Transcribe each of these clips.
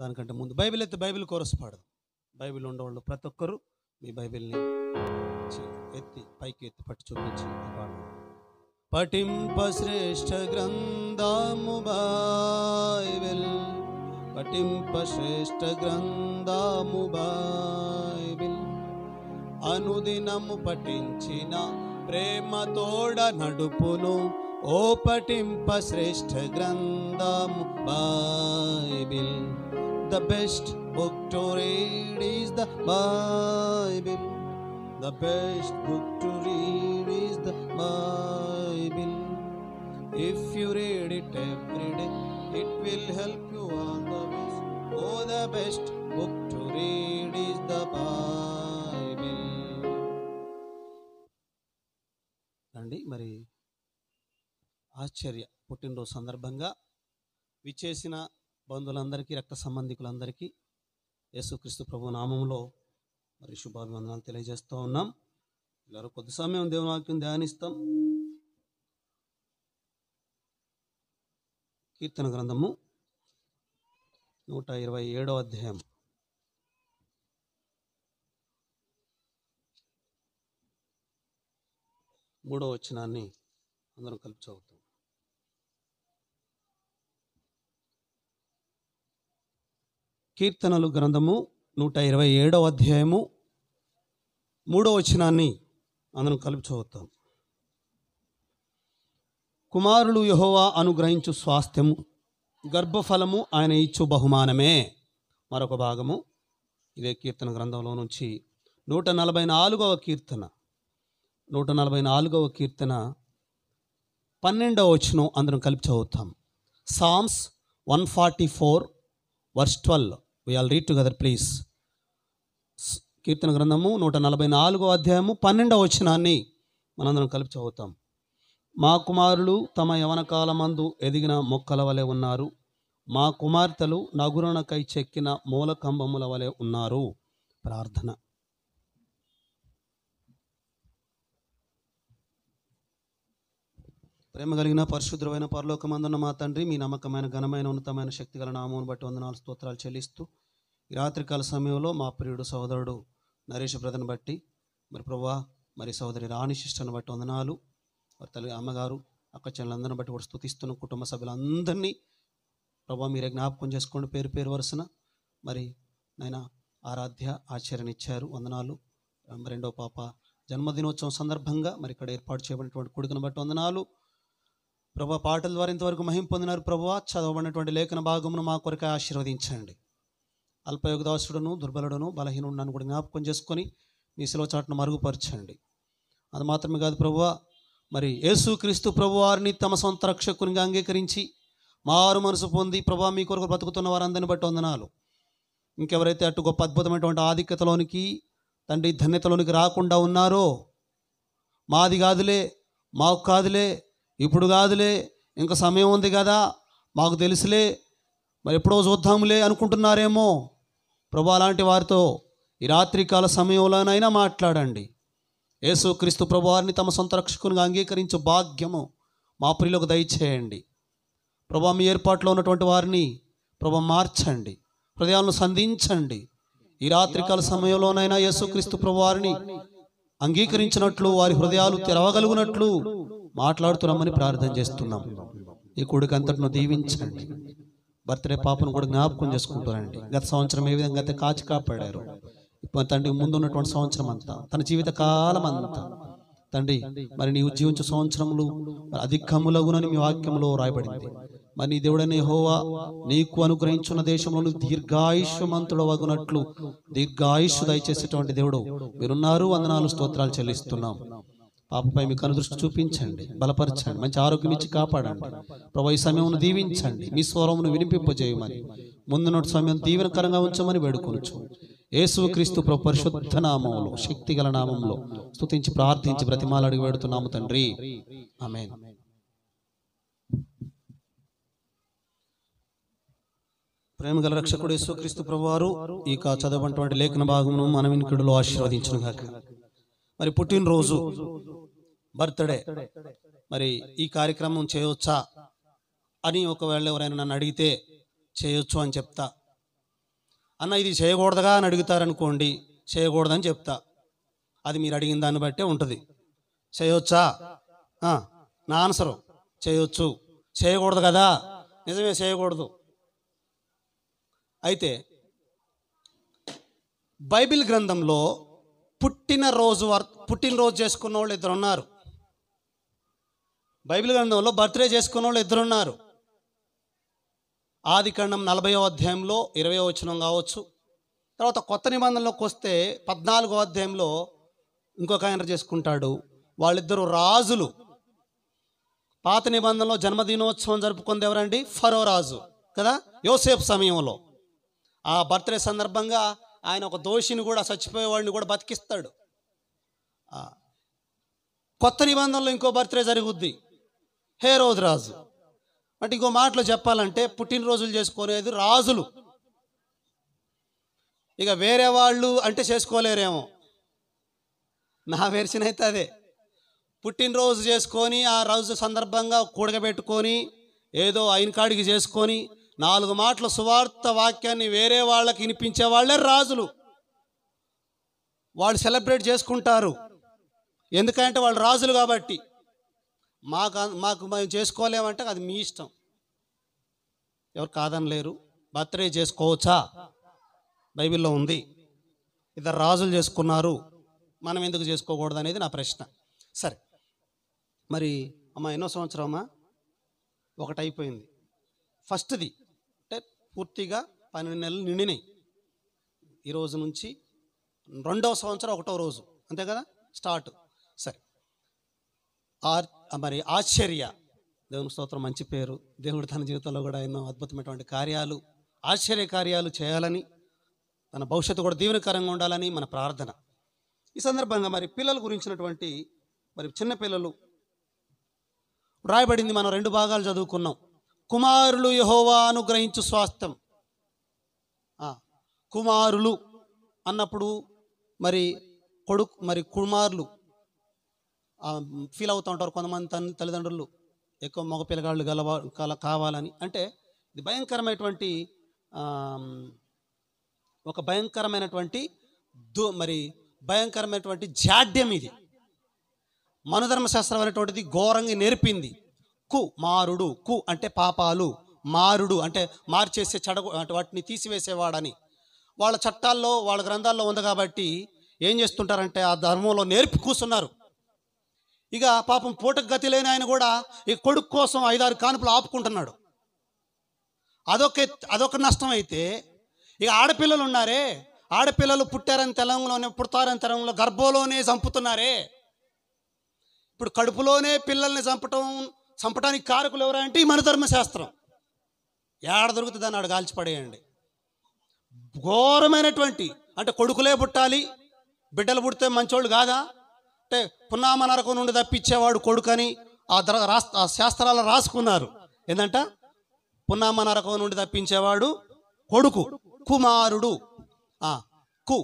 దానికంటే ముందు బైబిల్ అయితే బైబిల్ కోరస్ బైబిల్ ఉండవాళ్ళు ప్రతి ఒక్కరూ మీ బైబిల్ని ఎత్తి పైకి ఎత్తి పట్టి చూపించి పాడు పఠింప శ్రేష్ఠ గ్రంథము బైబిల్ పఠింప శ్రేష్ఠ గ్రంథము బైబిల్ అనుదినము పఠించిన ప్రేమతోడ నడుపును ఓ పఠింప శ్రేష్ఠ గ్రంథం Bible the best book to read is the Bible the best book to read is the Bible if you read it every day it will help you on the ways oh the best book to read is the Bible అండి మరి ఆశ్చర్య పుట్టినరోజు సందర్భంగా విచ్చేసిన బంధువులందరికీ రక్త సంబంధికులందరికీ యేసుక్రీస్తు ప్రభు నామంలో మరి శుభాభివందనాలు తెలియజేస్తూ ఉన్నాం ఇలా కొద్ది సమయం దేవుని వాక్యం ధ్యానిస్తాం కీర్తన గ్రంథము నూట ఇరవై ఏడో అధ్యాయం మూడో వచనాన్ని అందరం కలిపి చదువుతాం కీర్తనలు గ్రంథము నూట ఇరవై ఏడవ అధ్యాయము మూడవ వచనాన్ని అందరం కలిపి చూద్దాం కుమారులు యహోవా అనుగ్రహించు స్వాస్థ్యము గర్భఫలము ఆయన ఇచ్చు బహుమానమే మరొక భాగము ఇదే కీర్తన గ్రంథంలో నుంచి నూట నలభై నాలుగవ కీర్తన నూట నలభై నాలుగవ కీర్తన పన్నెండవ వచనం అందరం కలిపి చదువుతాం psalms one forty four verse twelve we all read together please కీర్తన గ్రంథము నూట నలభై నాలుగో అధ్యాయము పన్నెండవ వచనాన్ని మనందరం కలిపి చదువుతాం మా కుమారులు తమ యవన కాలమందు ఎదిగిన మొక్కల వలె ఉన్నారు మా కుమార్తెలు నగురణకై చెక్కిన మూల కంబముల వలె ఉన్నారు ప్రార్థన ప్రేమ కలిగిన పరిశుద్రమైన పరలోకమందున్న మా తండ్రి మీ నమ్మకమైన ఘనమైన ఉన్నతమైన శక్తిగల నామం బట్టి వందనాలు స్తోత్రాలు చెల్లిస్తూ ఈ రాత్రికాల సమయంలో మా ప్రియుడు సోదరుడు నరేష్ బ్రదర్ని బట్టి మరి ప్రభా మరి సోదరి రాణి శిష్టను బట్టి వందనాలు వారి తల్లి అమ్మగారు అక్క చెల్లందరిని బట్టి కూడా స్థుతిస్తున్న కుటుంబ సభ్యులందరినీ ప్రభా మీరే జ్ఞాపకం చేసుకోండి పేరు పేరు వరుసన మరి నాయన ఆరాధ్య ఆశ్చర్యనిచ్చారు వందనాలు రెండో పాప జన్మదినోత్సవం సందర్భంగా మరి ఇక్కడ ఏర్పాటు చేయబడినటువంటి కొడుకును బట్టి వందనాలు ప్రభా పాటల ద్వారా ఇంతవరకు మహిం పొందినారు ప్రభు చదవబడినటువంటి లేఖన భాగమును మా కొరకే ఆశీర్వదించండి అల్పయోగదాసుడును దుర్బలుడును నన్ను కూడా జ్ఞాపకం చేసుకొని మీ సెలవు చాటును మరుగుపరచండి అది మాత్రమే కాదు ప్రభు మరి క్రీస్తు ప్రభు వారిని తమ సొంత రక్షకునిగా అంగీకరించి మారు మనసు పొంది ప్రభా మీ కొరకు బ్రతుకుతున్న వారందరిని బట్టి వందనాలు ఇంకెవరైతే అటు గొప్ప అద్భుతమైనటువంటి ఆధిక్యతలోనికి తండ్రి ధన్యతలోనికి రాకుండా ఉన్నారో మాది కాదులే మాకు కాదులే ఇప్పుడు కాదులే ఇంకా సమయం ఉంది కదా మాకు తెలుసులే మరి ఎప్పుడో చూద్దాములే అనుకుంటున్నారేమో ప్రభు అలాంటి వారితో ఈ రాత్రికాల సమయంలోనైనా మాట్లాడండి యేసుక్రీస్తు ప్రభు వారిని తమ సొంత రక్షకునిగా అంగీకరించే భాగ్యము మా ప్రియులకు దయచేయండి ప్రభా మీ ఏర్పాట్లో ఉన్నటువంటి వారిని ప్రభా మార్చండి హృదయాలను సంధించండి ఈ రాత్రికాల సమయంలోనైనా యేసుక్రీస్తు ప్రభు వారిని అంగీకరించినట్లు వారి హృదయాలు తెరవగలుగునట్లు మాట్లాడుతున్నామని ప్రార్థన చేస్తున్నాం ఈ కొడుకు అంతటిను దీవించండి బర్త్డే పాపను కూడా జ్ఞాపకం చేసుకుంటారండి గత సంవత్సరం ఏ విధంగా అయితే కాచి కాపాడారు ఇప్పుడు తండ్రి ముందున్నటువంటి సంవత్సరం అంతా తన జీవిత కాలం అంతా తండ్రి మరి నీవు జీవించే సంవత్సరములు అధికములగునని మీ వాక్యంలో రాయబడింది మరి నీ దేవుడనే హోవా నీకు అనుగ్రహించున్న దేశంలో దీర్ఘాయుష్యమంతుడు వగునట్లు దీర్ఘాయుష్ దయచేసేటువంటి దేవుడు మీరున్నారు వందనాలు స్తోత్రాలు చెల్లిస్తున్నాం పాపపై మీకు అనుదృష్టి చూపించండి బలపరచండి మంచి ఆరోగ్యం ఇచ్చి కాపాడండి ప్రభు ఈ సమయంను దీవించండి మీ స్వరమును వినిపింపజేయమని ముందున్నటి సమయం దీవెనకరంగా ఉంచమని వేడుకొనుచు యేసుక్రీస్తు పరిశుద్ధ నామంలో శక్తి గల నామంలో స్థుతించి ప్రార్థించి బ్రతిమాలు అడిగి పెడుతున్నాము తండ్రి ఆమె ప్రేమ గల రక్షకుడు యేసుక్రీస్తు ప్రభువారు ఇక చదవటువంటి లేఖన భాగమును మనవినికుడులు ఆశీర్వదించను గాక మరి పుట్టినరోజు బర్త్డే మరి ఈ కార్యక్రమం చేయవచ్చా అని ఒకవేళ ఎవరైనా నన్ను అడిగితే చేయొచ్చు అని చెప్తా అన్న ఇది చేయకూడదుగా అని అడుగుతారనుకోండి చేయకూడదని చెప్తా అది మీరు అడిగిన దాన్ని బట్టే ఉంటుంది చేయొచ్చా నా ఆన్సరు చేయొచ్చు చేయకూడదు కదా నిజమే చేయకూడదు అయితే బైబిల్ గ్రంథంలో పుట్టినరోజు వర్ పుట్టినరోజు చేసుకున్న వాళ్ళు ఇద్దరు ఉన్నారు బైబిల్ గ్రంథంలో బర్త్డే చేసుకున్న వాళ్ళు ఇద్దరున్నారు కాండం నలభయో అధ్యాయంలో ఇరవై వచనం కావచ్చు తర్వాత కొత్త నిబంధనలోకి వస్తే పద్నాలుగో అధ్యాయంలో ఇంకొక ఆయన చేసుకుంటాడు వాళ్ళిద్దరు రాజులు పాత నిబంధనలో జన్మదినోత్సవం జరుపుకుంది ఎవరండి ఫరో రాజు కదా యోసేపు సమయంలో ఆ బర్త్డే సందర్భంగా ఆయన ఒక దోషిని కూడా చచ్చిపోయేవాడిని కూడా బతికిస్తాడు కొత్త నిబంధనలో ఇంకో బర్త్డే జరుగుద్ది హే రోజు రాజు అంటే ఇంకో మాటలో చెప్పాలంటే పుట్టినరోజులు చేసుకునేది రాజులు ఇక వేరే వాళ్ళు అంటే చేసుకోలేరేమో నా వెర్షన్ అయితే అదే పుట్టినరోజు చేసుకొని ఆ రోజు సందర్భంగా కూడగబెట్టుకొని ఏదో అయిన కాడికి చేసుకొని నాలుగు మాటల సువార్త వాక్యాన్ని వేరే వాళ్ళకి వినిపించే వాళ్ళే రాజులు వాళ్ళు సెలబ్రేట్ చేసుకుంటారు ఎందుకంటే వాళ్ళు రాజులు కాబట్టి మాకు మాకు మేము చేసుకోలేమంటే అది మీ ఇష్టం ఎవరు కాదనలేరు బర్త్డే చేసుకోవచ్చా బైబిల్లో ఉంది ఇద్దరు రాజులు చేసుకున్నారు మనం ఎందుకు చేసుకోకూడదు అనేది నా ప్రశ్న సరే మరి అమ్మ ఎన్నో సంవత్సరం అమ్మా ఒకటైపోయింది ఫస్ట్ది అంటే పూర్తిగా పన్నెండు నెలలు నిండినాయి ఈరోజు నుంచి రెండవ సంవత్సరం ఒకటో రోజు అంతే కదా స్టార్ట్ సరే ఆర్ మరి ఆశ్చర్య దేవుని స్తోత్రం మంచి పేరు దేవుడు తన జీవితంలో కూడా ఎన్నో అద్భుతమైనటువంటి కార్యాలు ఆశ్చర్య కార్యాలు చేయాలని తన భవిష్యత్తు కూడా దీవెనకరంగా ఉండాలని మన ప్రార్థన ఈ సందర్భంగా మరి పిల్లల గురించినటువంటి మరి చిన్న పిల్లలు రాయబడింది మనం రెండు భాగాలు చదువుకున్నాం కుమారులు యహోవా అనుగ్రహించు స్వాస్థ్యం కుమారులు అన్నప్పుడు మరి కొడుకు మరి కుమారులు ఫీల్ అవుతూ ఉంటారు కొంతమంది తల్లిదండ్రులు ఎక్కువ మగ పిల్లగాళ్ళు గలవ కల కావాలని అంటే ఇది భయంకరమైనటువంటి ఒక భయంకరమైనటువంటి దు మరి భయంకరమైనటువంటి జాడ్యం ఇది మనుధర్మశాస్త్రం అనేటువంటిది ఘోరంగా నేర్పింది కు మారుడు కు అంటే పాపాలు మారుడు అంటే మార్చేసే చెడ వాటిని తీసివేసేవాడని వాళ్ళ చట్టాల్లో వాళ్ళ గ్రంథాల్లో ఉంది కాబట్టి ఏం చేస్తుంటారంటే ఆ ధర్మంలో నేర్పి కూర్చున్నారు ఇక పాపం పూటకు గతి లేని ఆయన కూడా ఈ కొడుకు కోసం ఐదారు కానుపులు ఆపుకుంటున్నాడు అదొక అదొక నష్టం అయితే ఇక ఆడపిల్లలు ఉన్నారే ఆడపిల్లలు పుట్టారని తెలంగాణలోనే పుడతారని తెలంగాణలో గర్భంలోనే చంపుతున్నారే ఇప్పుడు కడుపులోనే పిల్లల్ని చంపటం చంపడానికి కారకులు ఎవరంటే ఈ మన ధర్మశాస్త్రం ఏడ దొరుకుతుందని ఆడ గాల్చిపడేయండి ఘోరమైనటువంటి అంటే కొడుకులే పుట్టాలి బిడ్డలు పుడితే మంచోళ్ళు కాదా అంటే పున్నామ నరకం నుండి తప్పించేవాడు కొడుకని ఆ ద్ర ఆ శాస్త్రాలు రాసుకున్నారు ఏంటంట పున్నామ నరకం నుండి తప్పించేవాడు కొడుకు కుమారుడు కు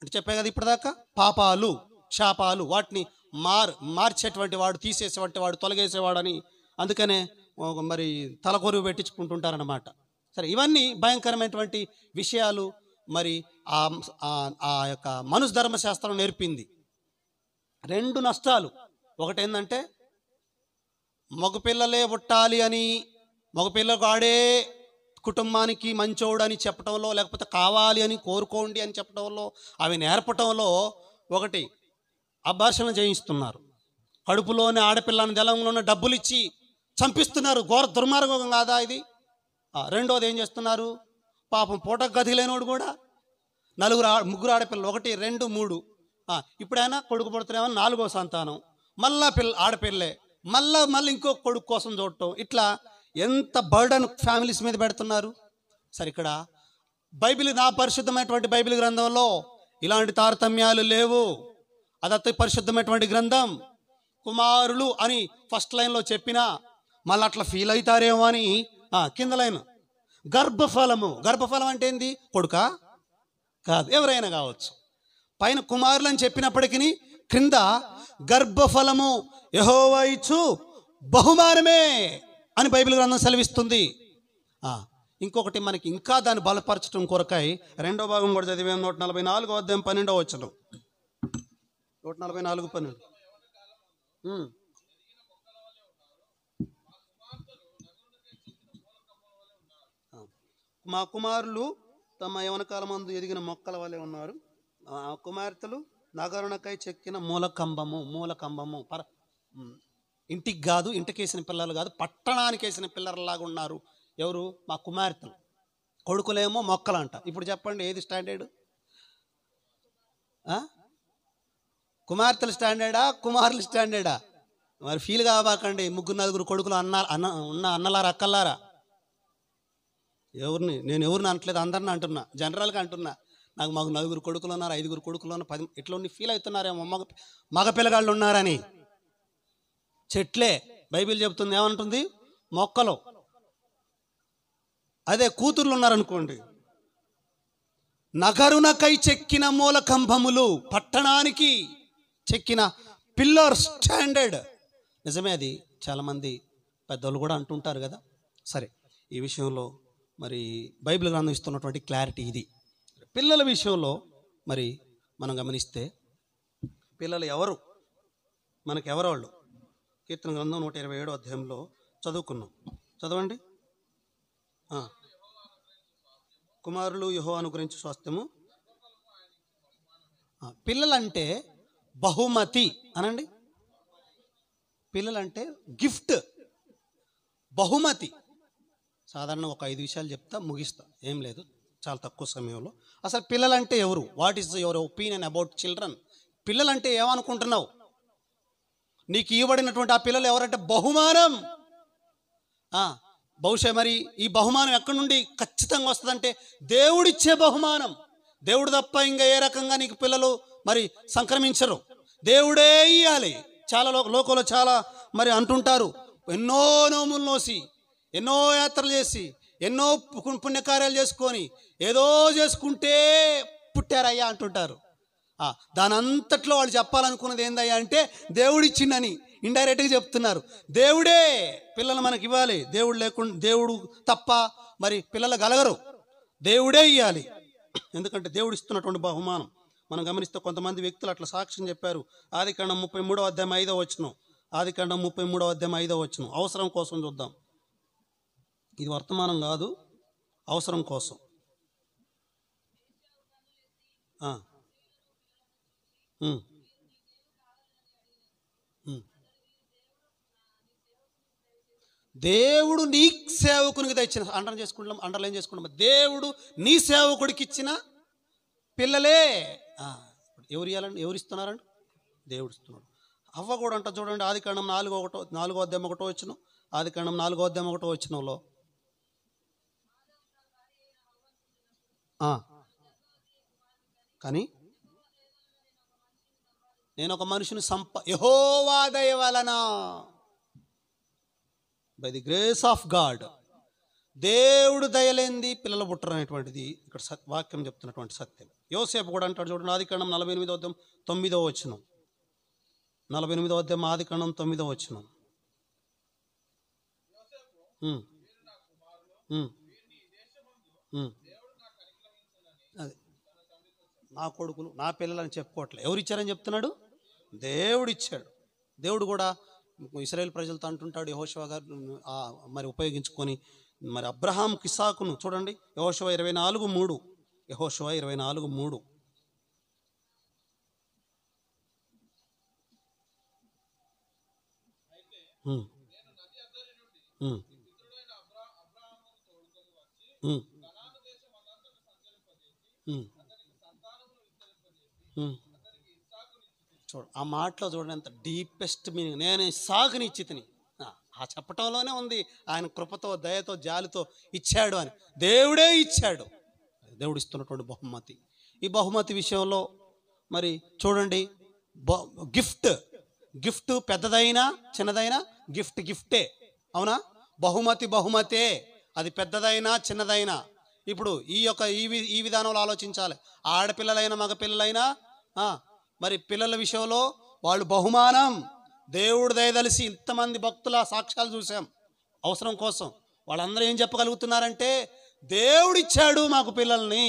అంటే చెప్పే కదా ఇప్పటిదాకా పాపాలు శాపాలు వాటిని మార్ మార్చేటువంటి వాడు తీసేసేటువంటి వాడు తొలగేసేవాడని అందుకనే మరి తలకొరువు పెట్టించుకుంటుంటారనమాట సరే ఇవన్నీ భయంకరమైనటువంటి విషయాలు మరి ఆ యొక్క మనుష్ ధర్మశాస్త్రం నేర్పింది రెండు నష్టాలు ఒకటి ఏంటంటే మగపిల్లలే పుట్టాలి అని మగపిల్లగాడే కుటుంబానికి మంచోడని చెప్పడంలో లేకపోతే కావాలి అని కోరుకోండి అని చెప్పడంలో అవి నేర్పటంలో ఒకటి అభాషణ చేయిస్తున్నారు కడుపులోని ఆడపిల్లని ఉన్న డబ్బులు ఇచ్చి చంపిస్తున్నారు ఘోర దుర్మార్గం కాదా ఇది రెండోది ఏం చేస్తున్నారు పాపం పూట గది లేనోడు కూడా నలుగురు ముగ్గురు ఆడపిల్లలు ఒకటి రెండు మూడు ఇప్పుడైనా కొడుకు పుడుతున్నామని నాలుగో సంతానం మళ్ళా పిల్ల ఆడపిల్లే మళ్ళా మళ్ళీ ఇంకో కొడుకు కోసం చూడటం ఇట్లా ఎంత బర్డన్ ఫ్యామిలీస్ మీద పెడుతున్నారు సరే ఇక్కడ బైబిల్ నా పరిశుద్ధమైనటువంటి బైబిల్ గ్రంథంలో ఇలాంటి తారతమ్యాలు లేవు అదత్త పరిశుద్ధమైనటువంటి గ్రంథం కుమారులు అని ఫస్ట్ లైన్లో చెప్పినా మళ్ళీ అట్లా ఫీల్ అవుతారేమో అని కింద లైన్ గర్భఫలము గర్భఫలం అంటే ఏంది కొడుకా కాదు ఎవరైనా కావచ్చు పైన కుమారులని చెప్పినప్పటికీ క్రింద గర్భఫలము యహోవా బహుమానమే అని బైబిల్ గ్రంథం సెలవిస్తుంది ఇంకొకటి మనకి ఇంకా దాన్ని బలపరచడం కొరకాయి రెండో భాగం కూడా చదివే నూట నలభై నాలుగు అధ్యాయం పన్నెండో వచ్చిన నూట నలభై నాలుగు పన్నెండు మా కుమారులు తమ యవనకాలం కాలమందు ఎదిగిన మొక్కల వలె ఉన్నారు కుమార్తెలు నగరునకై చెక్కిన మూలకంబము మూలకంబము పర ఇంటికి కాదు ఇంటికేసిన పిల్లలు కాదు పట్టణానికి వేసిన పిల్లలలాగా ఉన్నారు ఎవరు మా కుమార్తెలు కొడుకులేమో మొక్కలు అంట ఇప్పుడు చెప్పండి ఏది స్టాండర్డ్ కుమార్తెలు స్టాండర్డా కుమారులు స్టాండర్డా మరి ఫీల్ కాబాకండి ముగ్గురు నలుగురు కొడుకులు అన్న అన్న ఉన్న అన్నలారా అక్కల్లారా ఎవరిని నేను ఎవరిని అంటలేదు అందరిని అంటున్నా జనరల్గా అంటున్నా నాకు మాకు నలుగురు కొడుకులు ఉన్నారు ఐదుగురు కొడుకులు ఉన్నారు పది ఎట్లుండి ఫీల్ అవుతున్నారేమో మగ మగ పిల్లగాళ్ళు ఉన్నారని చెట్లే బైబిల్ చెబుతుంది ఏమంటుంది మొక్కలు అదే కూతుర్లు ఉన్నారనుకోండి నగరునకై చెక్కిన మూల కంభములు పట్టణానికి చెక్కిన పిల్లర్ స్టాండర్డ్ నిజమే అది చాలామంది పెద్దోళ్ళు కూడా అంటుంటారు కదా సరే ఈ విషయంలో మరి బైబిల్ గ్రంథం ఇస్తున్నటువంటి క్లారిటీ ఇది పిల్లల విషయంలో మరి మనం గమనిస్తే పిల్లలు ఎవరు మనకు ఎవరోళ్ళు కీర్తన గ్రంథం నూట ఇరవై ఏడో అధ్యాయంలో చదువుకున్నాం చదవండి కుమారులు అను గురించి స్వాస్థ్యము పిల్లలంటే బహుమతి అనండి పిల్లలంటే గిఫ్ట్ బహుమతి సాధారణ ఒక ఐదు విషయాలు చెప్తా ముగిస్తా ఏం లేదు చాలా తక్కువ సమయంలో అసలు పిల్లలంటే ఎవరు what is your opinion about children పిల్లలంటే ఏమనుకుంటున్నావు నీకు ఇవ్వబడినటువంటి ఆ పిల్లలు ఎవరంటే బహుమానం బహుశా మరి ఈ బహుమానం ఎక్కడి నుండి ఖచ్చితంగా వస్తుందంటే దేవుడిచ్చే బహుమానం దేవుడు తప్ప ఇంకా ఏ రకంగా నీకు పిల్లలు మరి సంక్రమించరు దేవుడే ఇవ్వాలి చాలా లోకంలో చాలా మరి అంటుంటారు ఎన్నో నోములు నోసి ఎన్నో యాత్రలు చేసి ఎన్నో పుణ్యకార్యాలు చేసుకొని ఏదో చేసుకుంటే పుట్టారయ్యా అంటుంటారు దానంతట్లో వాళ్ళు చెప్పాలనుకున్నది ఏందయ్యా అంటే దేవుడిచ్చిండని ఇండైరెక్ట్గా చెప్తున్నారు దేవుడే పిల్లలు మనకి ఇవ్వాలి దేవుడు లేకుండా దేవుడు తప్ప మరి పిల్లలు కలగరు దేవుడే ఇవ్వాలి ఎందుకంటే దేవుడు ఇస్తున్నటువంటి బహుమానం మనం గమనిస్తే కొంతమంది వ్యక్తులు అట్లా సాక్ష్యం చెప్పారు కాండం ముప్పై మూడో అధ్యాయం ఐదో వచ్చును కాండం ముప్పై మూడో అధ్యాయం ఐదో వచ్చును అవసరం కోసం చూద్దాం ఇది వర్తమానం కాదు అవసరం కోసం దేవుడు నీ సేవకునికి తెచ్చిన అండర్ చేసుకుంటాం అండర్లైన్ చేసుకుంటాం దేవుడు నీ సేవకుడికి ఇచ్చిన పిల్లలే ఎవరు ఇవ్వాలండి ఎవరు ఇస్తున్నారండి దేవుడు ఇస్తున్నాడు అవ్వ కూడా అంట చూడండి ఆది కాండం నాలుగో ఒకటో నాలుగో అధ్యాయం ఒకటో వచ్చిన ఆది కాండం నాలుగో అధ్యాయం ఒకటో వచ్చినలో కానీ నేను ఒక మనిషిని సంప యహోవాదయ వలన by the grace of God దేవుడు దయలేంది పిల్లలు పుట్టరు అనేటువంటిది ఇక్కడ వాక్యం చెప్తున్నటువంటి సత్యం యోసేపు కూడా అంటాడు చూడండి కణం నలభై ఎనిమిదో అధ్యయం తొమ్మిదో వచ్చిన నలభై ఎనిమిదో ఆది కణం తొమ్మిదో వచ్చిన నా కొడుకులు నా పిల్లలు అని ఎవరు ఎవరిచ్చారని చెప్తున్నాడు దేవుడిచ్చాడు దేవుడు కూడా ఇస్రాయేల్ ప్రజలతో అంటుంటాడు యహోశివ గారు మరి ఉపయోగించుకొని మరి అబ్రహాం కిసాకును చూడండి యహోశివ ఇరవై నాలుగు మూడు యహోశివ ఇరవై నాలుగు మూడు Mm. చూడు ఆ మాటలో చూడండి ఎంత డీపెస్ట్ మీనింగ్ నేను సాగునిచ్చి తిని ఆ చెప్పటంలోనే ఉంది ఆయన కృపతో దయతో జాలితో ఇచ్చాడు అని దేవుడే ఇచ్చాడు దేవుడు ఇస్తున్నటువంటి బహుమతి ఈ బహుమతి విషయంలో మరి చూడండి గిఫ్ట్ గిఫ్ట్ పెద్దదైనా చిన్నదైనా గిఫ్ట్ గిఫ్టే అవునా బహుమతి బహుమతే అది పెద్దదైనా చిన్నదైనా ఇప్పుడు ఈ యొక్క ఈ ఈ విధానంలో ఆలోచించాలి ఆడపిల్లలైనా మగపిల్లలైనా మరి పిల్లల విషయంలో వాళ్ళు బహుమానం దేవుడు దయదలిసి ఇంతమంది భక్తుల సాక్ష్యాలు చూసాం అవసరం కోసం వాళ్ళందరూ ఏం చెప్పగలుగుతున్నారంటే దేవుడిచ్చాడు మాకు పిల్లల్ని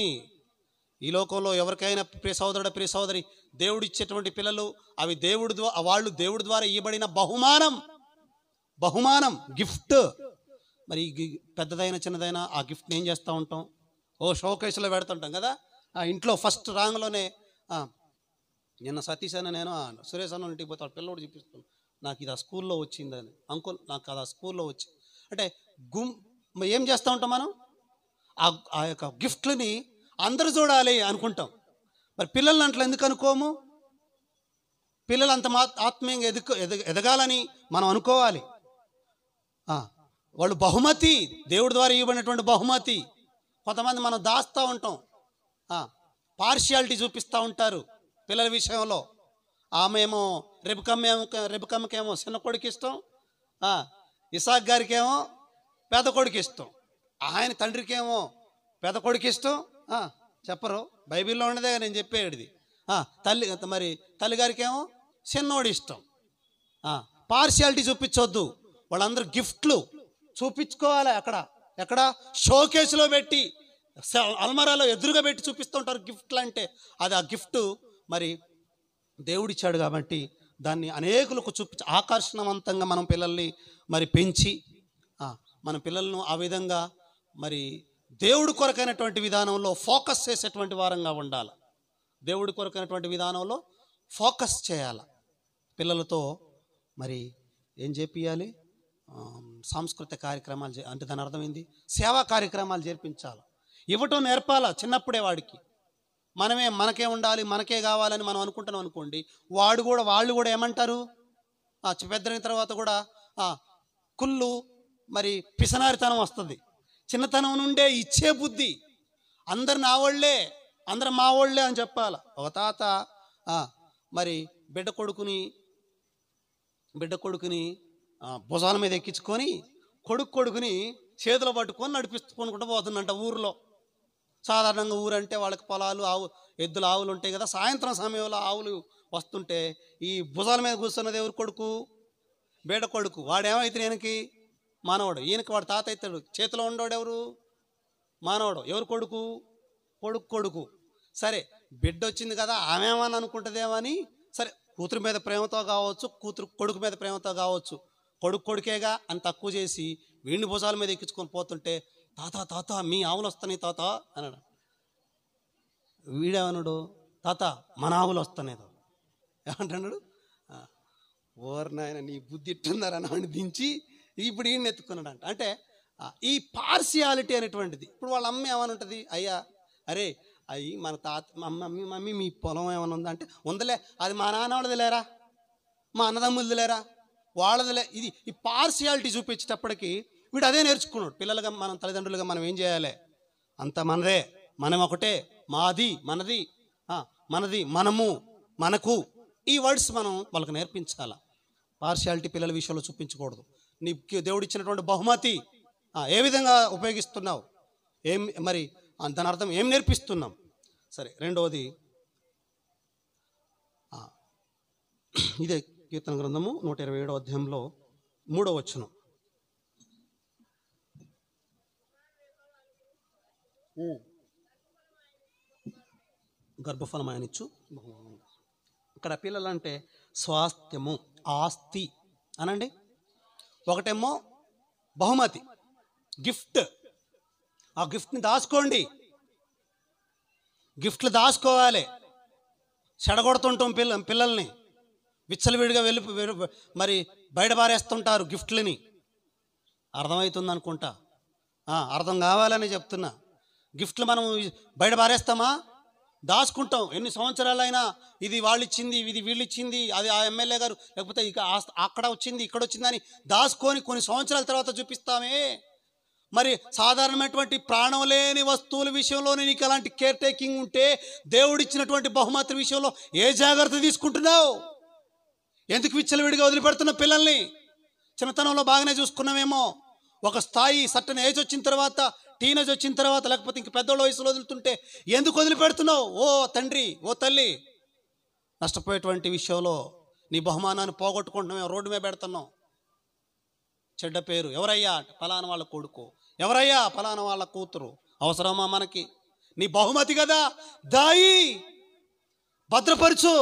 ఈ లోకంలో ఎవరికైనా ప్రియ సోదరుడు ప్రియ సోదరి దేవుడిచ్చేటువంటి పిల్లలు అవి దేవుడి ద్వారా వాళ్ళు దేవుడి ద్వారా ఇవ్వబడిన బహుమానం బహుమానం గిఫ్ట్ మరి పెద్దదైన చిన్నదైన ఆ గిఫ్ట్ని ఏం చేస్తూ ఉంటాం ఓ షోకేసులో పెడుతుంటాం కదా ఆ ఇంట్లో ఫస్ట్ రాంగ్లోనే నిన్న సతీష్ అని నేను సురేష్ అన్న ఇంటికి పోతాడు పిల్లోడు చూపిస్తున్నాను నాకు ఇది ఆ స్కూల్లో వచ్చిందని అంకుల్ నాకు అది ఆ స్కూల్లో వచ్చి అంటే గుమ్ ఏం చేస్తూ ఉంటాం మనం ఆ యొక్క గిఫ్ట్లని అందరు చూడాలి అనుకుంటాం మరి పిల్లల్ని అట్లా ఎందుకు అనుకోము పిల్లలు అంత ఆత్మీయంగా ఎదు ఎదగాలని మనం అనుకోవాలి వాళ్ళు బహుమతి దేవుడి ద్వారా ఇవ్వబడినటువంటి బహుమతి కొంతమంది మనం దాస్తూ ఉంటాం పార్షియాలిటీ చూపిస్తూ ఉంటారు పిల్లల విషయంలో ఏమో రెబుకమ్మేమో రెబుకమ్మకేమో చిన్న కొడుకు ఇష్టం ఇసాక్ గారికి ఏమో పెద్ద కొడుకు ఇష్టం ఆయన తండ్రికి ఏమో పెద్ద కొడుకు ఇష్టం చెప్పరు బైబిల్లో ఉండదే నేను చెప్పేది తల్లి మరి తల్లి ఏమో చిన్నోడి ఇష్టం పార్షియాలిటీ చూపించొద్దు వాళ్ళందరూ గిఫ్ట్లు చూపించుకోవాలి అక్కడ ఎక్కడ షోకేస్లో పెట్టి అల్మరాలో ఎదురుగా పెట్టి చూపిస్తుంటారు గిఫ్ట్లు అంటే అది ఆ గిఫ్ట్ మరి దేవుడిచ్చాడు కాబట్టి దాన్ని అనేకులకు చూపి ఆకర్షణవంతంగా మనం పిల్లల్ని మరి పెంచి మన పిల్లలను ఆ విధంగా మరి దేవుడి కొరకైనటువంటి విధానంలో ఫోకస్ చేసేటువంటి వారంగా ఉండాలి దేవుడి కొరకైనటువంటి విధానంలో ఫోకస్ చేయాలి పిల్లలతో మరి ఏం చేపియాలి సాంస్కృతిక కార్యక్రమాలు అంటే దాని అర్థమైంది సేవా కార్యక్రమాలు జరిపించాలి ఇవ్వటం నేర్పాలా చిన్నప్పుడే వాడికి మనమే మనకే ఉండాలి మనకే కావాలని మనం అనుకుంటున్నాం అనుకోండి వాడు కూడా వాళ్ళు కూడా ఏమంటారు పెద్దని తర్వాత కూడా కుళ్ళు మరి పిసనారితనం వస్తుంది చిన్నతనం నుండే ఇచ్చే బుద్ధి అందరు నా వాళ్ళే అందరు మా వాళ్ళే అని చెప్పాలి ఒక తాత మరి బిడ్డ కొడుకుని బిడ్డ కొడుకుని భుజాల మీద ఎక్కించుకొని కొడుకు కొడుకుని చేతులు పట్టుకొని నడిపిస్తూ కొనుక్కుంటూ పోతుందంట ఊర్లో సాధారణంగా ఊరంటే వాళ్ళకి పొలాలు ఆవు ఎద్దుల ఆవులు ఉంటాయి కదా సాయంత్రం సమయంలో ఆవులు వస్తుంటే ఈ భుజాల మీద కూర్చున్నది ఎవరు కొడుకు బేడ కొడుకు వాడేమైతే ఈయనకి మానవుడు ఈయనకి వాడు తాత అవుతాడు చేతిలో ఉండోడు ఎవరు మానవుడు ఎవరు కొడుకు కొడుకు కొడుకు సరే బిడ్డ వచ్చింది కదా ఆమెమని అని సరే కూతురు మీద ప్రేమతో కావచ్చు కూతురు కొడుకు మీద ప్రేమతో కావచ్చు కొడుకు కొడుకేగా అని తక్కువ చేసి వీణి భుజాల మీద ఎక్కించుకొని పోతుంటే తాత తాత మీ ఆవులు వస్తున్నాయి తాత అన్నాడు వీడేమన్నాడు తాత మన ఆవులు వస్తున్నాయి తాత ఏమంటున్నాడు ఓర్నాయన నీ బుద్ధి ఇట్టున్నారా నాడు దించి ఇప్పుడు ఈయన ఎత్తుకున్నాడు అంట అంటే ఈ పార్సియాలిటీ అనేటువంటిది ఇప్పుడు వాళ్ళ అమ్మ ఏమని ఉంటుంది అయ్యా అరే అయ్యి మన తాత మమ్మీ మమ్మీ మీ పొలం ఏమైనా ఉందా అంటే ఉందలే అది మా నాన్న వాళ్ళది లేరా మా అన్నదమ్ములది లేరా వాళ్ళదిలే ఇది ఈ పార్సియాలిటీ చూపించేటప్పటికి వీడు అదే నేర్చుకున్నాడు పిల్లలుగా మనం తల్లిదండ్రులుగా మనం ఏం చేయాలి అంత మనదే మనం ఒకటే మాది మనది మనది మనము మనకు ఈ వర్డ్స్ మనం వాళ్ళకి నేర్పించాల పార్షియాలిటీ పిల్లల విషయంలో చూపించకూడదు నీ దేవుడిచ్చినటువంటి బహుమతి ఏ విధంగా ఉపయోగిస్తున్నావు ఏం మరి దాని అర్థం ఏం నేర్పిస్తున్నాం సరే రెండవది ఇదే కీర్తన గ్రంథము నూట ఇరవై ఏడో అధ్యాయంలో మూడో వచ్చును గర్భఫలం ఆయనిచ్చు ఇక్కడ పిల్లలు అంటే స్వాస్థ్యము ఆస్తి అనండి ఒకటేమో బహుమతి గిఫ్ట్ ఆ గిఫ్ట్ని దాచుకోండి గిఫ్ట్లు దాచుకోవాలి చెడగొడుతుంటాం పిల్ల పిల్లల్ని విచ్చలవిడిగా వెళ్ళి మరి బయట పారేస్తుంటారు గిఫ్ట్లని అర్థమవుతుంది అనుకుంటా అర్థం కావాలని చెప్తున్నా గిఫ్ట్లు మనం బయట పారేస్తామా దాచుకుంటాం ఎన్ని సంవత్సరాలైనా ఇది వాళ్ళు ఇచ్చింది ఇది వీళ్ళు ఇచ్చింది అది ఆ ఎమ్మెల్యే గారు లేకపోతే ఇక అక్కడ వచ్చింది ఇక్కడ వచ్చిందని దాచుకొని కొన్ని సంవత్సరాల తర్వాత చూపిస్తామే మరి సాధారణమైనటువంటి ప్రాణం లేని వస్తువుల విషయంలో నీకు ఎలాంటి కేర్ టేకింగ్ ఉంటే దేవుడిచ్చినటువంటి బహుమతుల విషయంలో ఏ జాగ్రత్త తీసుకుంటున్నావు ఎందుకు విచ్చలవిడిగా వదిలిపెడుతున్న పిల్లల్ని చిన్నతనంలో బాగానే చూసుకున్నామేమో ఒక స్థాయి సట్టన ఏజ్ వచ్చిన తర్వాత టీనేజ్ వచ్చిన తర్వాత లేకపోతే ఇంక పెద్దోళ్ళ వయసులో వదులుతుంటే ఎందుకు వదిలిపెడుతున్నావు ఓ తండ్రి ఓ తల్లి నష్టపోయేటువంటి విషయంలో నీ బహుమానాన్ని పోగొట్టుకుంటున్నాం రోడ్డు మీద పెడుతున్నాం చెడ్డ పేరు ఎవరయ్యా పలాన వాళ్ళ కొడుకు ఎవరయ్యా పలాన వాళ్ళ కూతురు అవసరమా మనకి నీ బహుమతి కదా దాయి భద్రపరచు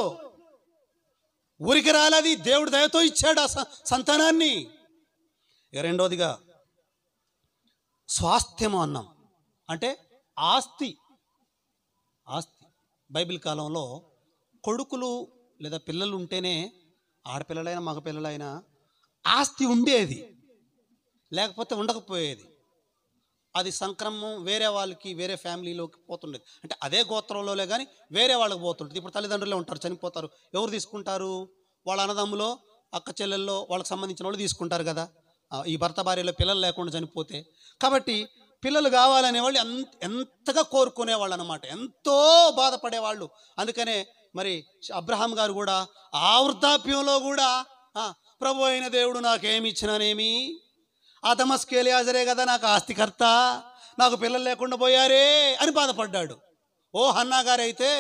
ఊరికి రాలేది దేవుడి దయతో ఇచ్చాడు ఆ సంతానాన్ని రెండోదిగా స్వాస్థ్యము అన్నాం అంటే ఆస్తి ఆస్తి బైబిల్ కాలంలో కొడుకులు లేదా పిల్లలు ఉంటేనే ఆడపిల్లలైనా మగపిల్లలైనా ఆస్తి ఉండేది లేకపోతే ఉండకపోయేది అది సంక్రమం వేరే వాళ్ళకి వేరే ఫ్యామిలీలోకి పోతుండేది అంటే అదే గోత్రంలోనే కానీ వేరే వాళ్ళకి పోతుంటుంది ఇప్పుడు తల్లిదండ్రులే ఉంటారు చనిపోతారు ఎవరు తీసుకుంటారు వాళ్ళ అన్నదమ్ములో అక్క చెల్లెల్లో వాళ్ళకి సంబంధించిన వాళ్ళు తీసుకుంటారు కదా ఈ భర్త భార్యలో పిల్లలు లేకుండా చనిపోతే కాబట్టి పిల్లలు కావాలనే వాళ్ళు ఎంత ఎంతగా కోరుకునేవాళ్ళు అనమాట ఎంతో బాధపడేవాళ్ళు అందుకనే మరి అబ్రహాం గారు కూడా ఆ వృద్ధాప్యంలో కూడా ప్రభు అయిన దేవుడు నాకేమి ఇచ్చినానేమి హాజరే కదా నాకు ఆస్తికర్త నాకు పిల్లలు లేకుండా పోయారే అని బాధపడ్డాడు ఓ హన్నా గారైతే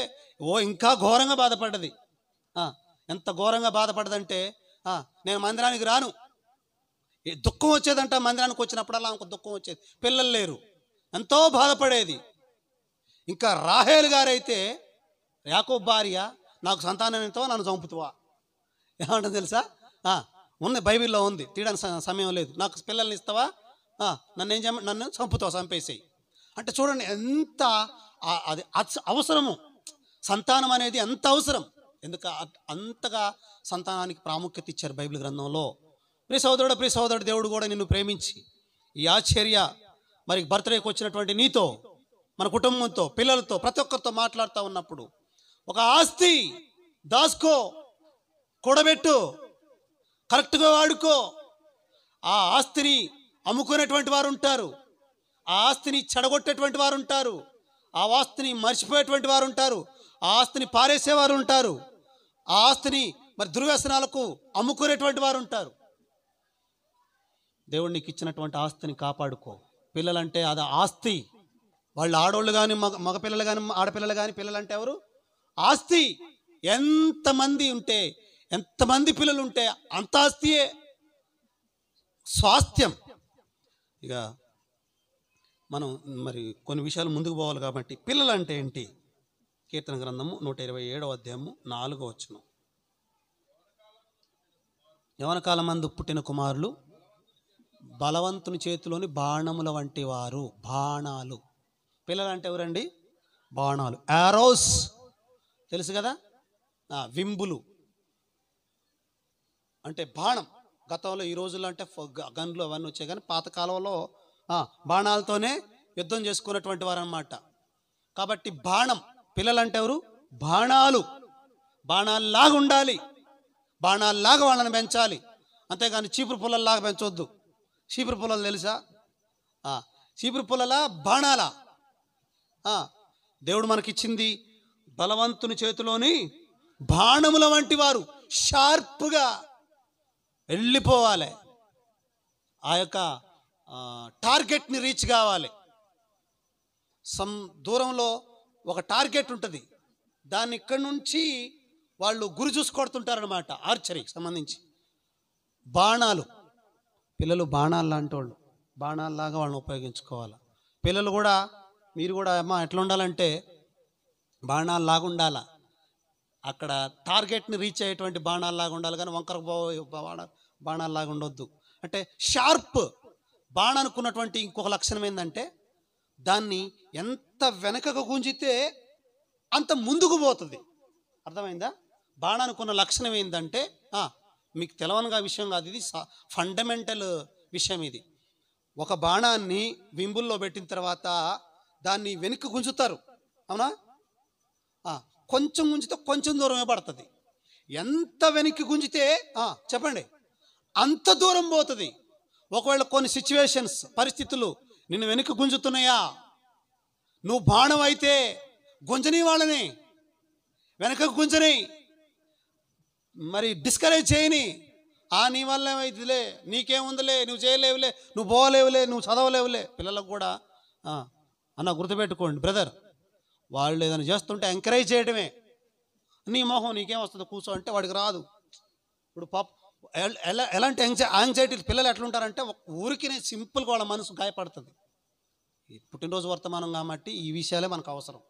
ఓ ఇంకా ఘోరంగా బాధపడ్డది ఎంత ఘోరంగా బాధపడదంటే నేను మందిరానికి రాను ఏ దుఃఖం వచ్చేదంట మందిరానికి అలా ఒక దుఃఖం వచ్చేది పిల్లలు లేరు ఎంతో బాధపడేది ఇంకా రాహేల్ గారైతే యాకో భార్య నాకు సంతానం ఎంతో నన్ను చంపుతువా ఏమంటుంది తెలుసా ఉంది బైబిల్లో ఉంది తీయడానికి సమయం లేదు నాకు పిల్లల్ని ఇస్తావా నన్ను ఏం చెప్ప నన్ను చంపుతావు చంపేసేయి అంటే చూడండి ఎంత అది అవసరము సంతానం అనేది ఎంత అవసరం ఎందుక అంతగా సంతానానికి ప్రాముఖ్యత ఇచ్చారు బైబిల్ గ్రంథంలో ప్రి సోదరుడు ప్రి సోదరుడు దేవుడు కూడా నిన్ను ప్రేమించి ఈ ఆశ్చర్య మరి బర్త్డేకి వచ్చినటువంటి నీతో మన కుటుంబంతో పిల్లలతో ప్రతి ఒక్కరితో మాట్లాడుతూ ఉన్నప్పుడు ఒక ఆస్తి దాసుకో కూడబెట్టు కరెక్ట్గా వాడుకో ఆ ఆస్తిని అమ్ముకునేటువంటి వారు ఉంటారు ఆ ఆస్తిని చెడగొట్టేటువంటి వారు ఉంటారు ఆ ఆస్తిని మర్చిపోయేటువంటి వారు ఉంటారు ఆ ఆస్తిని పారేసేవారు ఉంటారు ఆ ఆస్తిని మరి దుర్వ్యసనాలకు అమ్ముకునేటువంటి వారు ఉంటారు దేవుడు నీకు ఇచ్చినటువంటి ఆస్తిని కాపాడుకో పిల్లలంటే అది ఆస్తి వాళ్ళు ఆడోళ్ళు కానీ మగ మగపిల్లలు కానీ ఆడపిల్లలు కానీ పిల్లలంటే ఎవరు ఆస్తి ఎంతమంది ఉంటే ఎంతమంది పిల్లలు ఉంటే అంత ఆస్తియే స్వాస్థ్యం ఇక మనం మరి కొన్ని విషయాలు ముందుకు పోవాలి కాబట్టి పిల్లలు అంటే ఏంటి కీర్తన గ్రంథము నూట ఇరవై ఏడవ అధ్యాయము నాలుగో వచ్చును యవనకాలమందు పుట్టిన కుమారులు బలవంతుని చేతిలోని బాణముల వంటి వారు బాణాలు పిల్లలంటే ఎవరండి బాణాలు యారోస్ తెలుసు కదా వింబులు అంటే బాణం గతంలో ఈ రోజుల్లో అంటే గన్లు అవన్నీ వచ్చాయి కానీ పాతకాలంలో బాణాలతోనే యుద్ధం చేసుకున్నటువంటి వారు అనమాట కాబట్టి బాణం పిల్లలంటే ఎవరు బాణాలు బాణాల్లాగా ఉండాలి బాణాల్లాగా వాళ్ళని పెంచాలి అంతేగాని చీపురు పుల్లల్లాగా పెంచొద్దు చీపురు పొలాలు తెలుసా చీపురు పొలాల బాణాల దేవుడు మనకిచ్చింది బలవంతుని చేతిలోని బాణముల వంటి వారు షార్ప్గా వెళ్ళిపోవాలి ఆ యొక్క టార్గెట్ని రీచ్ కావాలి సం దూరంలో ఒక టార్గెట్ ఉంటుంది దాన్ని ఇక్కడి నుంచి వాళ్ళు గురి చూసుకొడుతుంటారనమాట ఆర్చరీకి సంబంధించి బాణాలు పిల్లలు బాణాలు లాంటి వాళ్ళు బాణాల్లాగా వాళ్ళని ఉపయోగించుకోవాలి పిల్లలు కూడా మీరు కూడా అమ్మ ఎట్లా ఉండాలంటే బాణాలు లాగా అక్కడ టార్గెట్ని రీచ్ అయ్యేటువంటి బాణాలు లాగా ఉండాలి కానీ వంకర బాణ బాణాలు లాగా ఉండొద్దు అంటే షార్ప్ బాణ అనుకున్నటువంటి ఇంకొక లక్షణం ఏంటంటే దాన్ని ఎంత వెనకకు గుంజితే అంత ముందుకు పోతుంది అర్థమైందా బాణ అనుకున్న లక్షణం ఏంటంటే మీకు తెలవనగా విషయం కాదు ఇది ఫండమెంటల్ విషయం ఇది ఒక బాణాన్ని వింబుల్లో పెట్టిన తర్వాత దాన్ని వెనక్కి గుంజుతారు అవునా కొంచెం గుంజితే కొంచెం దూరమే పడుతుంది ఎంత వెనక్కి గుంజితే చెప్పండి అంత దూరం పోతుంది ఒకవేళ కొన్ని సిచ్యువేషన్స్ పరిస్థితులు నిన్ను వెనక్కి గుంజుతున్నాయా నువ్వు బాణం అయితే గుంజని వాళ్ళని వెనక గుంజని మరి డిస్కరేజ్ చేయని ఆ నీ వల్ల ఏమైతుందిలే నీకేముందిలే నువ్వు చేయలేవులే నువ్వు పోలేవులే నువ్వు చదవలేవులే పిల్లలకు కూడా అన్న గుర్తుపెట్టుకోండి బ్రదర్ వాళ్ళు ఏదైనా చేస్తుంటే ఎంకరేజ్ చేయడమే నీ మొహం నీకేం వస్తుంది కూర్చో అంటే వాడికి రాదు ఇప్పుడు పాప ఎలా ఎలాంటి యాంగ్జై యాంగ్జైటీ పిల్లలు ఎట్లుంటారంటే ఊరికి సింపుల్గా వాళ్ళ మనసు గాయపడుతుంది పుట్టినరోజు వర్తమానం కాబట్టి ఈ విషయాలే మనకు అవసరం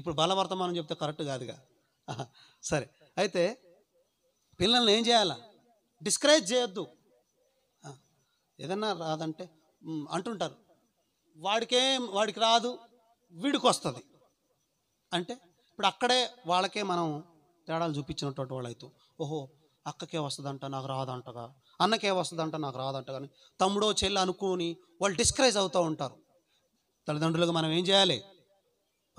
ఇప్పుడు బలవర్తమానం చెప్తే కరెక్ట్ కాదుగా సరే అయితే పిల్లల్ని ఏం చేయాలా డిస్కరేజ్ చేయొద్దు ఏదన్నా రాదంటే అంటుంటారు వాడికేం వాడికి రాదు వీడికి వస్తుంది అంటే ఇప్పుడు అక్కడే వాళ్ళకే మనం తేడాలు చూపించినటువంటి వాళ్ళు ఓహో అక్కకే వస్తుందంట నాకు రాదంటగా అన్నకే వస్తుందంట నాకు రాదంట కానీ తమ్ముడో చెల్లి అనుకుని వాళ్ళు డిస్కరేజ్ అవుతూ ఉంటారు తల్లిదండ్రులకు మనం ఏం చేయాలి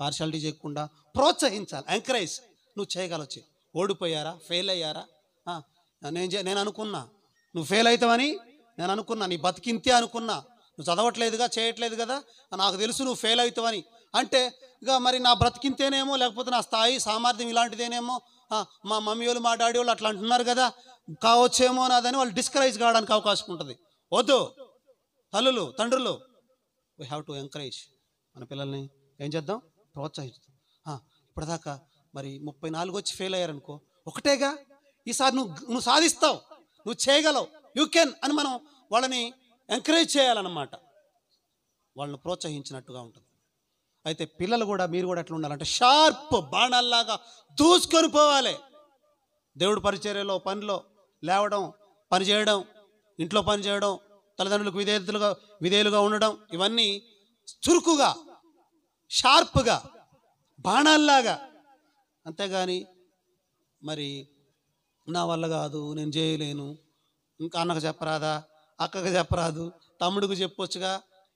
పార్షాలిటీ చేయకుండా ప్రోత్సహించాలి ఎంకరేజ్ నువ్వు చేయగలవచ్చు ఓడిపోయారా ఫెయిల్ అయ్యారా నేను నేను అనుకున్నా నువ్వు ఫెయిల్ అవుతావని నేను అనుకున్నా నీ బతికింతే అనుకున్నా నువ్వు చదవట్లేదుగా చేయట్లేదు కదా నాకు తెలుసు నువ్వు ఫెయిల్ అవుతావని అంటే ఇక మరి నా బ్రతికింతేనేమో లేకపోతే నా స్థాయి సామర్థ్యం ఇలాంటిదేనేమో మా మమ్మీ వాళ్ళు మా డాడీ వాళ్ళు అట్లా అంటున్నారు కదా కావచ్చేమో అదని వాళ్ళు డిస్కరేజ్ కావడానికి అవకాశం ఉంటుంది వద్దు తల్లులు తండ్రులు వీ హ్యావ్ టు ఎంకరేజ్ మన పిల్లల్ని ఏం చేద్దాం ప్రోత్సహిస్తాం ఇప్పటిదాకా మరి ముప్పై నాలుగు వచ్చి ఫెయిల్ అయ్యారనుకో ఒకటేగా ఈసారి నువ్వు నువ్వు సాధిస్తావు నువ్వు చేయగలవు యూ కెన్ అని మనం వాళ్ళని ఎంకరేజ్ చేయాలన్నమాట వాళ్ళని ప్రోత్సహించినట్టుగా ఉంటుంది అయితే పిల్లలు కూడా మీరు కూడా ఎట్లా ఉండాలంటే షార్ప్ బాణాల్లాగా దూసుకొని పోవాలి దేవుడు పరిచర్యలో పనిలో లేవడం పని చేయడం ఇంట్లో పని చేయడం తల్లిదండ్రులకు విధేయతలుగా విధేయులుగా ఉండడం ఇవన్నీ చురుకుగా షార్ప్గా బాణాల్లాగా అంతేగాని మరి నా వల్ల కాదు నేను చేయలేను ఇంకా అన్నకు చెప్పరాదా అక్కకు చెప్పరాదు తమ్ముడికి చెప్పొచ్చుగా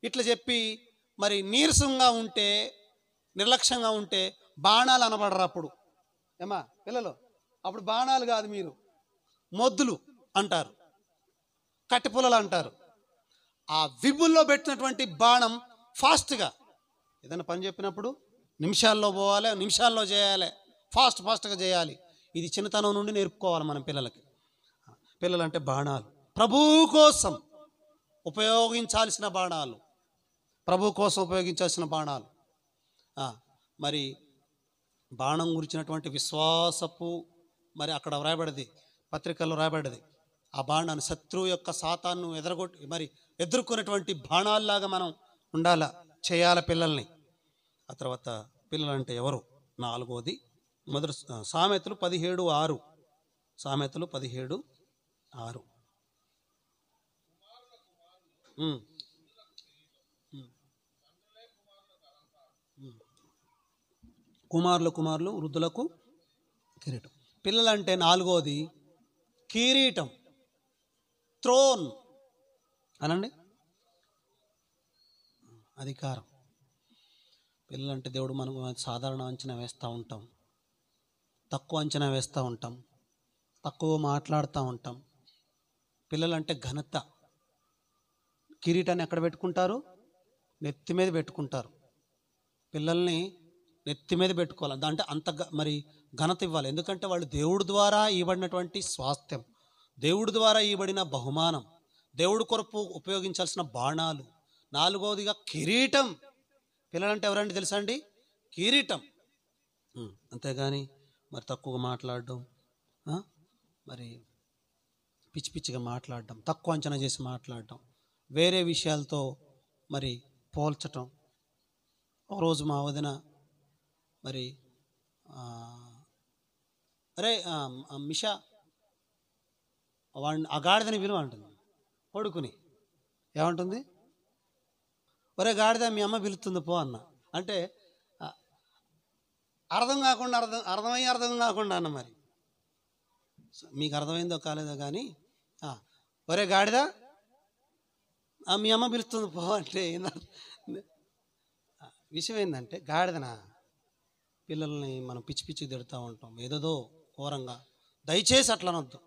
ఇట్లా చెప్పి మరి నీరసంగా ఉంటే నిర్లక్ష్యంగా ఉంటే బాణాలు అనబడరు అప్పుడు ఏమా పిల్లలు అప్పుడు బాణాలు కాదు మీరు మొద్దులు అంటారు కట్టిపుల్లలు అంటారు ఆ విబుల్లో పెట్టినటువంటి బాణం ఫాస్ట్గా ఏదైనా పని చెప్పినప్పుడు నిమిషాల్లో పోవాలి నిమిషాల్లో చేయాలి ఫాస్ట్ ఫాస్ట్గా చేయాలి ఇది చిన్నతనం నుండి నేర్పుకోవాలి మనం పిల్లలకి పిల్లలంటే బాణాలు ప్రభువు కోసం ఉపయోగించాల్సిన బాణాలు ప్రభు కోసం ఉపయోగించాల్సిన బాణాలు మరి బాణం గురించినటువంటి విశ్వాసపు మరి అక్కడ రాయబడది పత్రికల్లో రాయబడ్డది ఆ బాణాన్ని శత్రువు యొక్క శాతాన్ని ఎదరగొట్టి మరి ఎదుర్కొనేటువంటి బాణాల్లాగా మనం ఉండాలా చేయాల పిల్లల్ని ఆ తర్వాత పిల్లలంటే ఎవరు నాలుగోది మొదటి సామెతలు పదిహేడు ఆరు సామెతలు పదిహేడు ఆరు కుమారుల కుమారులు వృద్ధులకు కిరీటం పిల్లలంటే నాలుగోది కిరీటం త్రోన్ అనండి అధికారం పిల్లలంటే దేవుడు మనం సాధారణ అంచనా వేస్తూ ఉంటాం తక్కువ అంచనా వేస్తూ ఉంటాం తక్కువ మాట్లాడుతూ ఉంటాం పిల్లలంటే ఘనత కిరీటాన్ని ఎక్కడ పెట్టుకుంటారు నెత్తి మీద పెట్టుకుంటారు పిల్లల్ని నెత్తి మీద పెట్టుకోవాలి దాంట్లో అంత మరి ఘనత ఇవ్వాలి ఎందుకంటే వాళ్ళు దేవుడి ద్వారా ఇవ్వబడినటువంటి స్వాస్థ్యం దేవుడి ద్వారా ఇవ్వబడిన బహుమానం దేవుడి కొరకు ఉపయోగించాల్సిన బాణాలు నాలుగవదిగా కిరీటం పిల్లలంటే ఎవరండి తెలుసా అండి కిరీటం అంతేగాని మరి తక్కువగా మాట్లాడడం మరి పిచ్చి పిచ్చిగా మాట్లాడడం తక్కువ అంచనా చేసి మాట్లాడడం వేరే విషయాలతో మరి పోల్చటం ఒకరోజు మా వదిన మరి అరే మిష వాడిని గాడిదని విలువ అంటుంది కొడుకుని ఏమంటుంది ఒరే గాడిద మీ అమ్మ పిలుతుంది పో అన్న అంటే అర్థం కాకుండా అర్థం అర్థమయ్యే అర్థం కాకుండా అన్న మరి మీకు అర్థమైందో కాలేదో కానీ ఒరే గాడిదా మీ అమ్మ పిలుస్తుంది పో అంటే విషయం ఏంటంటే గాడిదనా పిల్లల్ని మనం పిచ్చి పిచ్చి తిడుతూ ఉంటాం ఏదోదో ఘోరంగా దయచేసి అట్లనొద్దు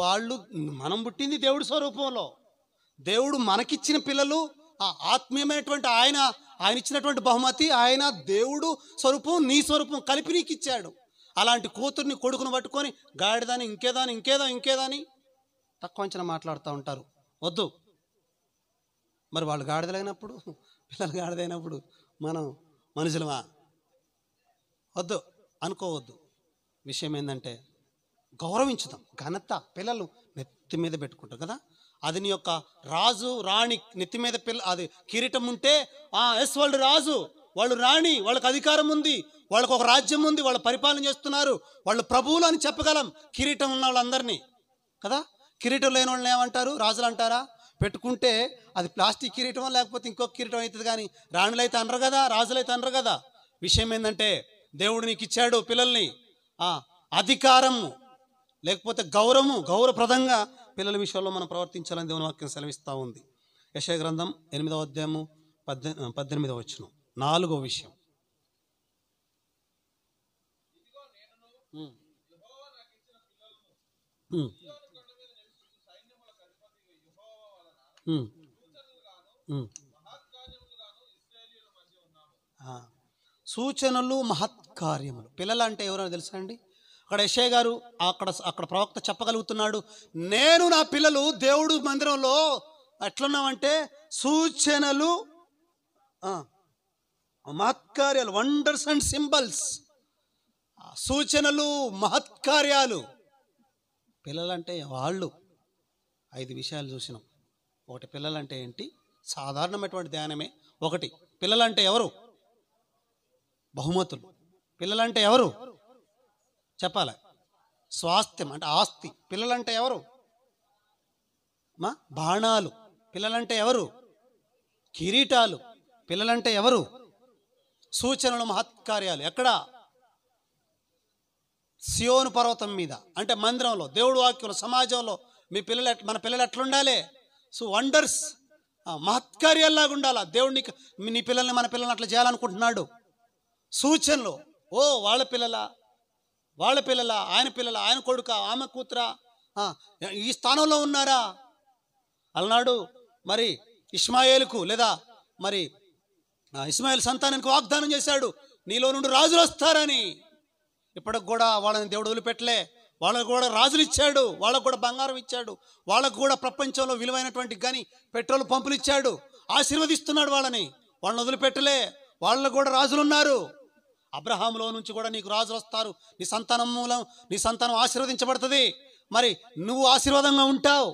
వాళ్ళు మనం పుట్టింది దేవుడి స్వరూపంలో దేవుడు మనకిచ్చిన పిల్లలు ఆ ఆత్మీయమైనటువంటి ఆయన ఆయన ఇచ్చినటువంటి బహుమతి ఆయన దేవుడు స్వరూపం నీ స్వరూపం కలిపి నీకు ఇచ్చాడు అలాంటి కూతుర్ని కొడుకును పట్టుకొని గాడిదాని ఇంకేదాని ఇంకేదో ఇంకేదాని తక్కువ అంచనా మాట్లాడుతూ ఉంటారు వద్దు మరి వాళ్ళు గాడిదలైనప్పుడు పిల్లలు గాడిదైనప్పుడు మనం మనుషులమా వద్దు అనుకోవద్దు విషయం ఏంటంటే గౌరవించుదాం ఘనత పిల్లలు నెత్తి మీద పెట్టుకుంటారు కదా అది నీ యొక్క రాజు రాణి నెత్తి మీద పిల్ల అది కిరీటం ఉంటే ఆ ఎస్ వాళ్ళు రాజు వాళ్ళు రాణి వాళ్ళకి అధికారం ఉంది వాళ్ళకు ఒక రాజ్యం ఉంది వాళ్ళు పరిపాలన చేస్తున్నారు వాళ్ళు ప్రభువులు అని చెప్పగలం కిరీటం ఉన్న వాళ్ళందరినీ కదా కిరీటం లేని వాళ్ళని ఏమంటారు రాజులు అంటారా పెట్టుకుంటే అది ప్లాస్టిక్ కిరీటం లేకపోతే ఇంకొక కిరీటం అవుతుంది కానీ రాణులైతే అనరు కదా రాజులైతే అనరు కదా విషయం ఏంటంటే దేవుడు నీకు ఇచ్చాడు పిల్లల్ని అధికారము లేకపోతే గౌరవము గౌరవప్రదంగా పిల్లల విషయంలో మనం ప్రవర్తించాలని దేవుని వాక్యం సెలవిస్తూ ఉంది యశ గ్రంథం ఎనిమిదవ అధ్యాయము పద్దె పద్దెనిమిదవ వచ్చిన నాలుగో విషయం సూచనలు మహత్కార్యములు పిల్లలు అంటే ఎవరో తెలుసా అండి అక్కడ యశయ్య గారు అక్కడ అక్కడ ప్రవక్త చెప్పగలుగుతున్నాడు నేను నా పిల్లలు దేవుడు మందిరంలో ఎట్లున్నామంటే సూచనలు మహత్కార్యాలు వండర్స్ అండ్ సింబల్స్ సూచనలు మహత్కార్యాలు పిల్లలంటే వాళ్ళు ఐదు విషయాలు చూసినాం ఒకటి పిల్లలంటే ఏంటి సాధారణమైనటువంటి ధ్యానమే ఒకటి పిల్లలంటే ఎవరు బహుమతులు పిల్లలంటే ఎవరు చెప్పాలి స్వాస్థ్యం అంటే ఆస్తి పిల్లలంటే ఎవరు మా బాణాలు పిల్లలంటే ఎవరు కిరీటాలు పిల్లలంటే ఎవరు సూచనలు మహత్కార్యాలు ఎక్కడ సియోను పర్వతం మీద అంటే మందిరంలో దేవుడు వాక్యం సమాజంలో మీ పిల్లలు మన పిల్లలు ఎట్లుండాలి సో వండర్స్ మహత్కార్యాల్లాగా ఉండాలా దేవుడిని నీకు నీ పిల్లల్ని మన పిల్లల్ని అట్లా చేయాలనుకుంటున్నాడు సూచనలు ఓ వాళ్ళ పిల్లల వాళ్ళ పిల్లల ఆయన పిల్లల ఆయన కొడుక ఆమె కూతుర ఈ స్థానంలో ఉన్నారా అలనాడు మరి ఇస్మాయిల్కు లేదా మరి ఇస్మాయిల్ సంతానానికి వాగ్దానం చేశాడు నీలో నుండి రాజులు వస్తారని ఇప్పటికి కూడా వాళ్ళని దేవుడు వదిలిపెట్టలే వాళ్ళకు కూడా రాజులు ఇచ్చాడు వాళ్ళకు కూడా బంగారం ఇచ్చాడు వాళ్ళకు కూడా ప్రపంచంలో విలువైనటువంటి కానీ పెట్రోల్ పంపులు ఇచ్చాడు ఆశీర్వదిస్తున్నాడు వాళ్ళని వాళ్ళని వదిలిపెట్టలే వాళ్ళకు కూడా రాజులు ఉన్నారు అబ్రహాంలో నుంచి కూడా నీకు రాజులు వస్తారు నీ సంతానం మూలం నీ సంతానం ఆశీర్వదించబడుతుంది మరి నువ్వు ఆశీర్వాదంగా ఉంటావు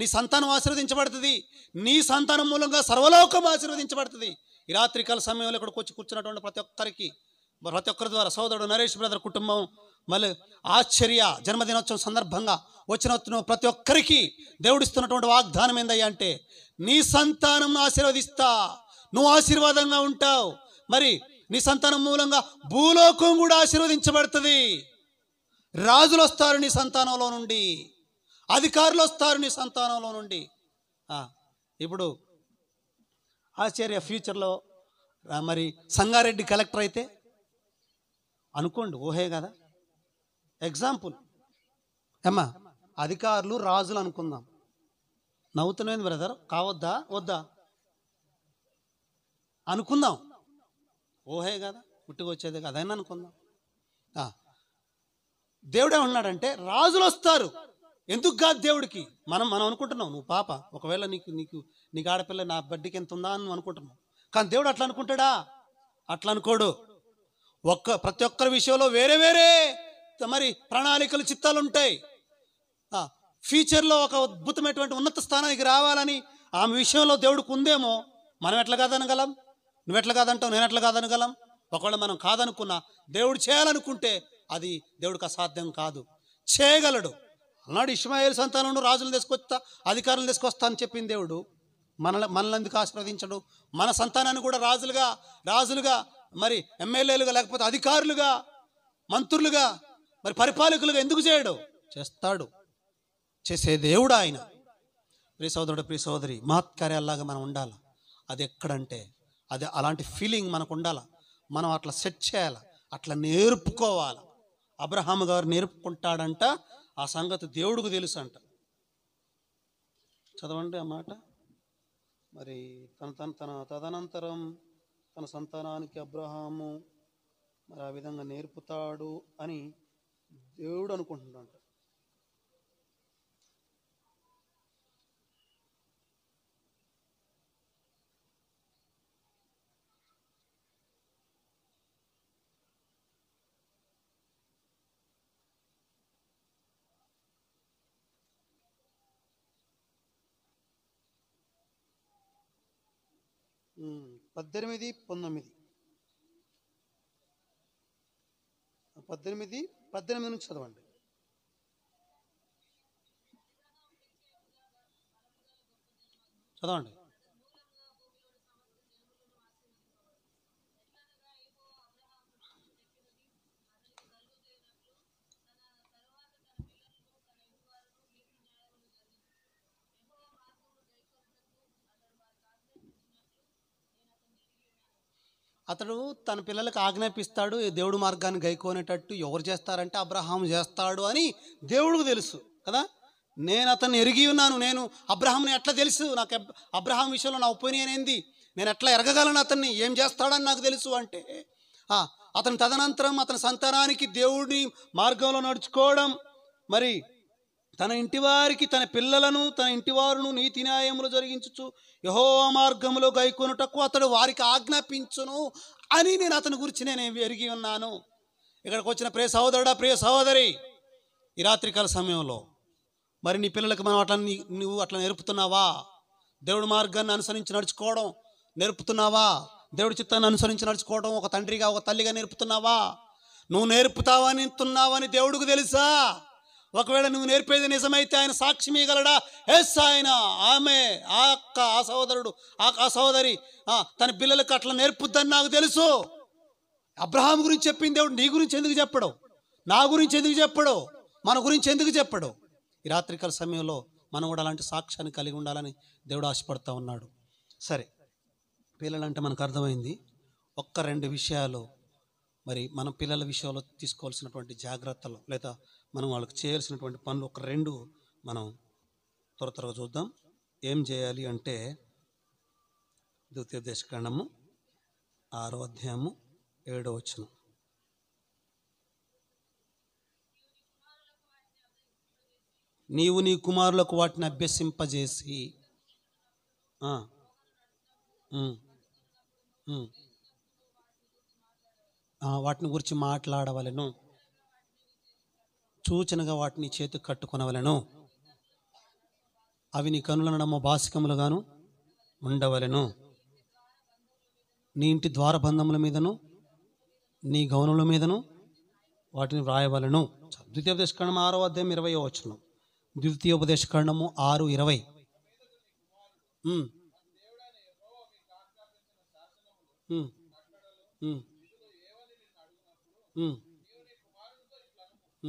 నీ సంతానం ఆశీర్వదించబడుతుంది నీ సంతానం మూలంగా సర్వలోకం ఆశీర్వదించబడుతుంది ఈ రాత్రికాల సమయంలో ఇక్కడికి వచ్చి కూర్చున్నటువంటి ప్రతి ఒక్కరికి ప్రతి ఒక్కరి ద్వారా సోదరుడు నరేష్ బ్రదర్ కుటుంబం మళ్ళీ ఆశ్చర్య జన్మదినోత్సవం సందర్భంగా వచ్చిన ప్రతి ఒక్కరికి దేవుడిస్తున్నటువంటి వాగ్దానం ఏందయ్యా అంటే నీ సంతానం ఆశీర్వదిస్తా నువ్వు ఆశీర్వాదంగా ఉంటావు మరి నీ సంతానం మూలంగా భూలోకం కూడా ఆశీర్వదించబడుతుంది రాజులు వస్తారు నీ సంతానంలో నుండి అధికారులు వస్తారు నీ సంతానంలో నుండి ఇప్పుడు ఆశ్చర్య ఫ్యూచర్లో మరి సంగారెడ్డి కలెక్టర్ అయితే అనుకోండి ఊహే కదా ఎగ్జాంపుల్ ఏమ్మా అధికారులు రాజులు అనుకుందాం నవ్వుతున్నాయి బ్రదర్ కావద్దా వద్దా అనుకుందాం ఊహే కదా పుట్టుకొచ్చేది కదా అని అనుకుందాం దేవుడే ఉన్నాడంటే రాజులు వస్తారు ఎందుకు కాదు దేవుడికి మనం మనం అనుకుంటున్నాం నువ్వు పాప ఒకవేళ నీకు నీకు నీకు ఆడపిల్ల నా బడ్డీకి ఎంత ఉందా అని అనుకుంటున్నావు కానీ దేవుడు అట్లా అనుకుంటాడా అట్లా అనుకోడు ఒక్క ప్రతి ఒక్కరి విషయంలో వేరే వేరే మరి ప్రణాళికలు చిత్తాలు ఉంటాయి ఫ్యూచర్లో ఒక అద్భుతమైనటువంటి ఉన్నత స్థానానికి రావాలని ఆమె విషయంలో దేవుడికి ఉందేమో మనం ఎట్లా కాదనగలం ఎట్లా కాదంటావు నేను ఎట్లా కాదనగలం ఒకవేళ మనం కాదనుకున్నా దేవుడు చేయాలనుకుంటే అది దేవుడికి అసాధ్యం కాదు చేయగలడు అన్నాడు ఇష్మాయిల్ సంతానం రాజులను తీసుకొస్తా అధికారులు తీసుకొస్తా అని చెప్పిన దేవుడు మన మనలందుకు ఆశీర్వదించడు మన సంతానాన్ని కూడా రాజులుగా రాజులుగా మరి ఎమ్మెల్యేలుగా లేకపోతే అధికారులుగా మంత్రులుగా మరి పరిపాలకులుగా ఎందుకు చేయడు చేస్తాడు చేసే దేవుడు ఆయన ప్రియ సోదరుడు ప్రియ సోదరి మహత్కార్యాల్లాగా మనం ఉండాలి అది ఎక్కడంటే అది అలాంటి ఫీలింగ్ మనకు ఉండాలి మనం అట్లా సెట్ చేయాలి అట్లా నేర్పుకోవాలి అబ్రహాం గారు నేర్పుకుంటాడంట ఆ సంగతి దేవుడికి తెలుసు అంట చదవండి ఆ మాట మరి తన తన తన తదనంతరం తన సంతానానికి అబ్రహాము మరి ఆ విధంగా నేర్పుతాడు అని దేవుడు అనుకుంటున్నాడు పద్దెనిమిది పంతొమ్మిది పద్దెనిమిది పద్దెనిమిది నుంచి చదవండి చదవండి అతడు తన పిల్లలకు ఆజ్ఞాపిస్తాడు దేవుడు మార్గాన్ని గైకోనేటట్టు ఎవరు చేస్తారంటే అబ్రహాం చేస్తాడు అని దేవుడికి తెలుసు కదా నేను అతన్ని ఎరిగి ఉన్నాను నేను అబ్రహాంని ఎట్లా తెలుసు నాకు అబ్రహాం విషయంలో నా ఒపీనియన్ ఏంది నేను ఎట్లా ఎరగగలను అతన్ని ఏం చేస్తాడని నాకు తెలుసు అంటే అతని తదనంతరం అతని సంతానానికి దేవుడిని మార్గంలో నడుచుకోవడం మరి తన ఇంటివారికి తన పిల్లలను తన ఇంటివారును నీతి న్యాయములు జరిగించు యహో మార్గములో గైకొనుటకు అతడు వారికి ఆజ్ఞాపించును అని నేను అతని గురించి నేను ఎరిగి ఉన్నాను ఇక్కడికి వచ్చిన ప్రియ సహోదరుడా ప్రియ సహోదరి ఈ రాత్రికాల సమయంలో మరి నీ పిల్లలకు మనం అట్లా నువ్వు అట్లా నేర్పుతున్నావా దేవుడి మార్గాన్ని అనుసరించి నడుచుకోవడం నేర్పుతున్నావా దేవుడి చిత్తాన్ని అనుసరించి నడుచుకోవడం ఒక తండ్రిగా ఒక తల్లిగా నేర్పుతున్నావా నువ్వు నేర్పుతావని తున్నావని దేవుడికి తెలుసా ఒకవేళ నువ్వు నేర్పేది నిజమైతే ఆయన సాక్షి మీగలడా ఎస్ ఆయన ఆమె ఆ అక్క ఆ సహోదరుడు ఆ ఆ సహోదరి తన పిల్లలకు అట్లా నేర్పుద్దని నాకు తెలుసు అబ్రహాం గురించి చెప్పింది దేవుడు నీ గురించి ఎందుకు చెప్పడు నా గురించి ఎందుకు చెప్పడు మన గురించి ఎందుకు చెప్పడు ఈ రాత్రికాల సమయంలో మనం కూడా అలాంటి సాక్ష్యాన్ని కలిగి ఉండాలని దేవుడు ఆశపడతా ఉన్నాడు సరే పిల్లలంటే మనకు అర్థమైంది ఒక్క రెండు విషయాలు మరి మనం పిల్లల విషయంలో తీసుకోవాల్సినటువంటి జాగ్రత్తలు లేదా మనం వాళ్ళకి చేయాల్సినటువంటి పనులు ఒక రెండు మనం త్వర త్వరగా చూద్దాం ఏం చేయాలి అంటే ద్వితీయ ఖండము ఆరో అధ్యాయము ఏడో వచ్చిన నీవు నీ కుమారులకు వాటిని అభ్యసింపజేసి వాటిని గురించి మాట్లాడవలను సూచనగా వాటిని చేతికి కట్టుకునవలను అవి నీ కనులనడము బాసికములుగాను ఉండవలను నీ ఇంటి ద్వారబంధముల మీదను నీ గౌనముల మీదను వాటిని వ్రాయవలను ద్వితీయోపదేశకరణం ఆరో అధ్యాయం ఇరవై వచ్చిన ద్వితీయోపదేశకరణము ఆరు ఇరవై Mm.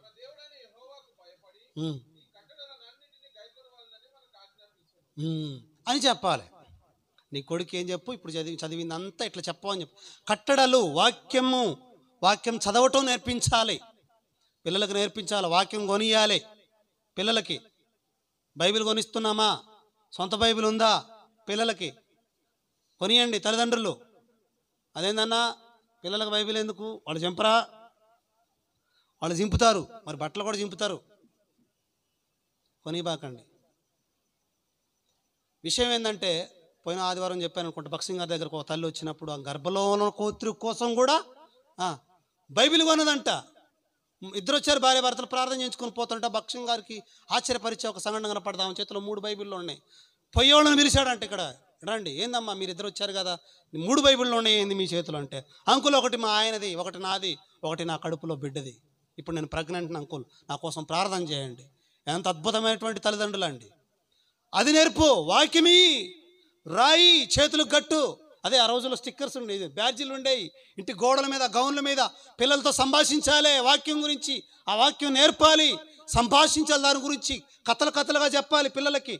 అని చెప్పాలి నీ కొడుకు ఏం చెప్పు ఇప్పుడు చదివి చదివింది అంతా ఇట్లా చెప్పమని చెప్పు కట్టడలు వాక్యము వాక్యం చదవటం నేర్పించాలి పిల్లలకు నేర్పించాలి వాక్యం కొనియాలి పిల్లలకి బైబిల్ కొనిస్తున్నామా సొంత బైబిల్ ఉందా పిల్లలకి కొనియండి తల్లిదండ్రులు అదేందన్నా పిల్లలకు బైబిల్ ఎందుకు వాళ్ళు చంపరా వాళ్ళు చింపుతారు మరి బట్టలు కూడా చింపుతారు కొనిపాకండి విషయం ఏంటంటే పోయిన ఆదివారం చెప్పాను అనుకుంటా బక్సింగ్ గారి దగ్గరకు ఒక తల్లి వచ్చినప్పుడు ఆ ఉన్న కూతురు కోసం కూడా బైబిల్ కొన్నదంట ఇద్దరు వచ్చారు భార్య భర్తలు ప్రార్థన చేయించుకొని పోతుంటే బక్సింగ్ గారికి ఆశ్చర్యపరిచే ఒక సంఘటన కనపడదా చేతిలో మూడు బైబిల్లో ఉన్నాయి పొయ్యోళ్ళని పిలిచాడంట ఇక్కడ రండి ఏందమ్మా మీరు ఇద్దరు వచ్చారు కదా మూడు బైబిల్లో ఉన్నాయి ఏంది మీ చేతులు అంటే అంకుల్ ఒకటి మా ఆయనది ఒకటి నాది ఒకటి నా కడుపులో బిడ్డది ఇప్పుడు నేను ప్రెగ్నెంట్ అంకుల్ నా కోసం ప్రార్థన చేయండి ఎంత అద్భుతమైనటువంటి తల్లిదండ్రులు అండి అది నేర్పు వాక్యమి రాయి చేతులు గట్టు అదే ఆ రోజుల్లో స్టిక్కర్స్ ఉండేది బ్యాడ్జీలు ఉండేవి ఇంటి గోడల మీద గౌన్ల మీద పిల్లలతో సంభాషించాలి వాక్యం గురించి ఆ వాక్యం నేర్పాలి సంభాషించాలి దాని గురించి కథలు కథలుగా చెప్పాలి పిల్లలకి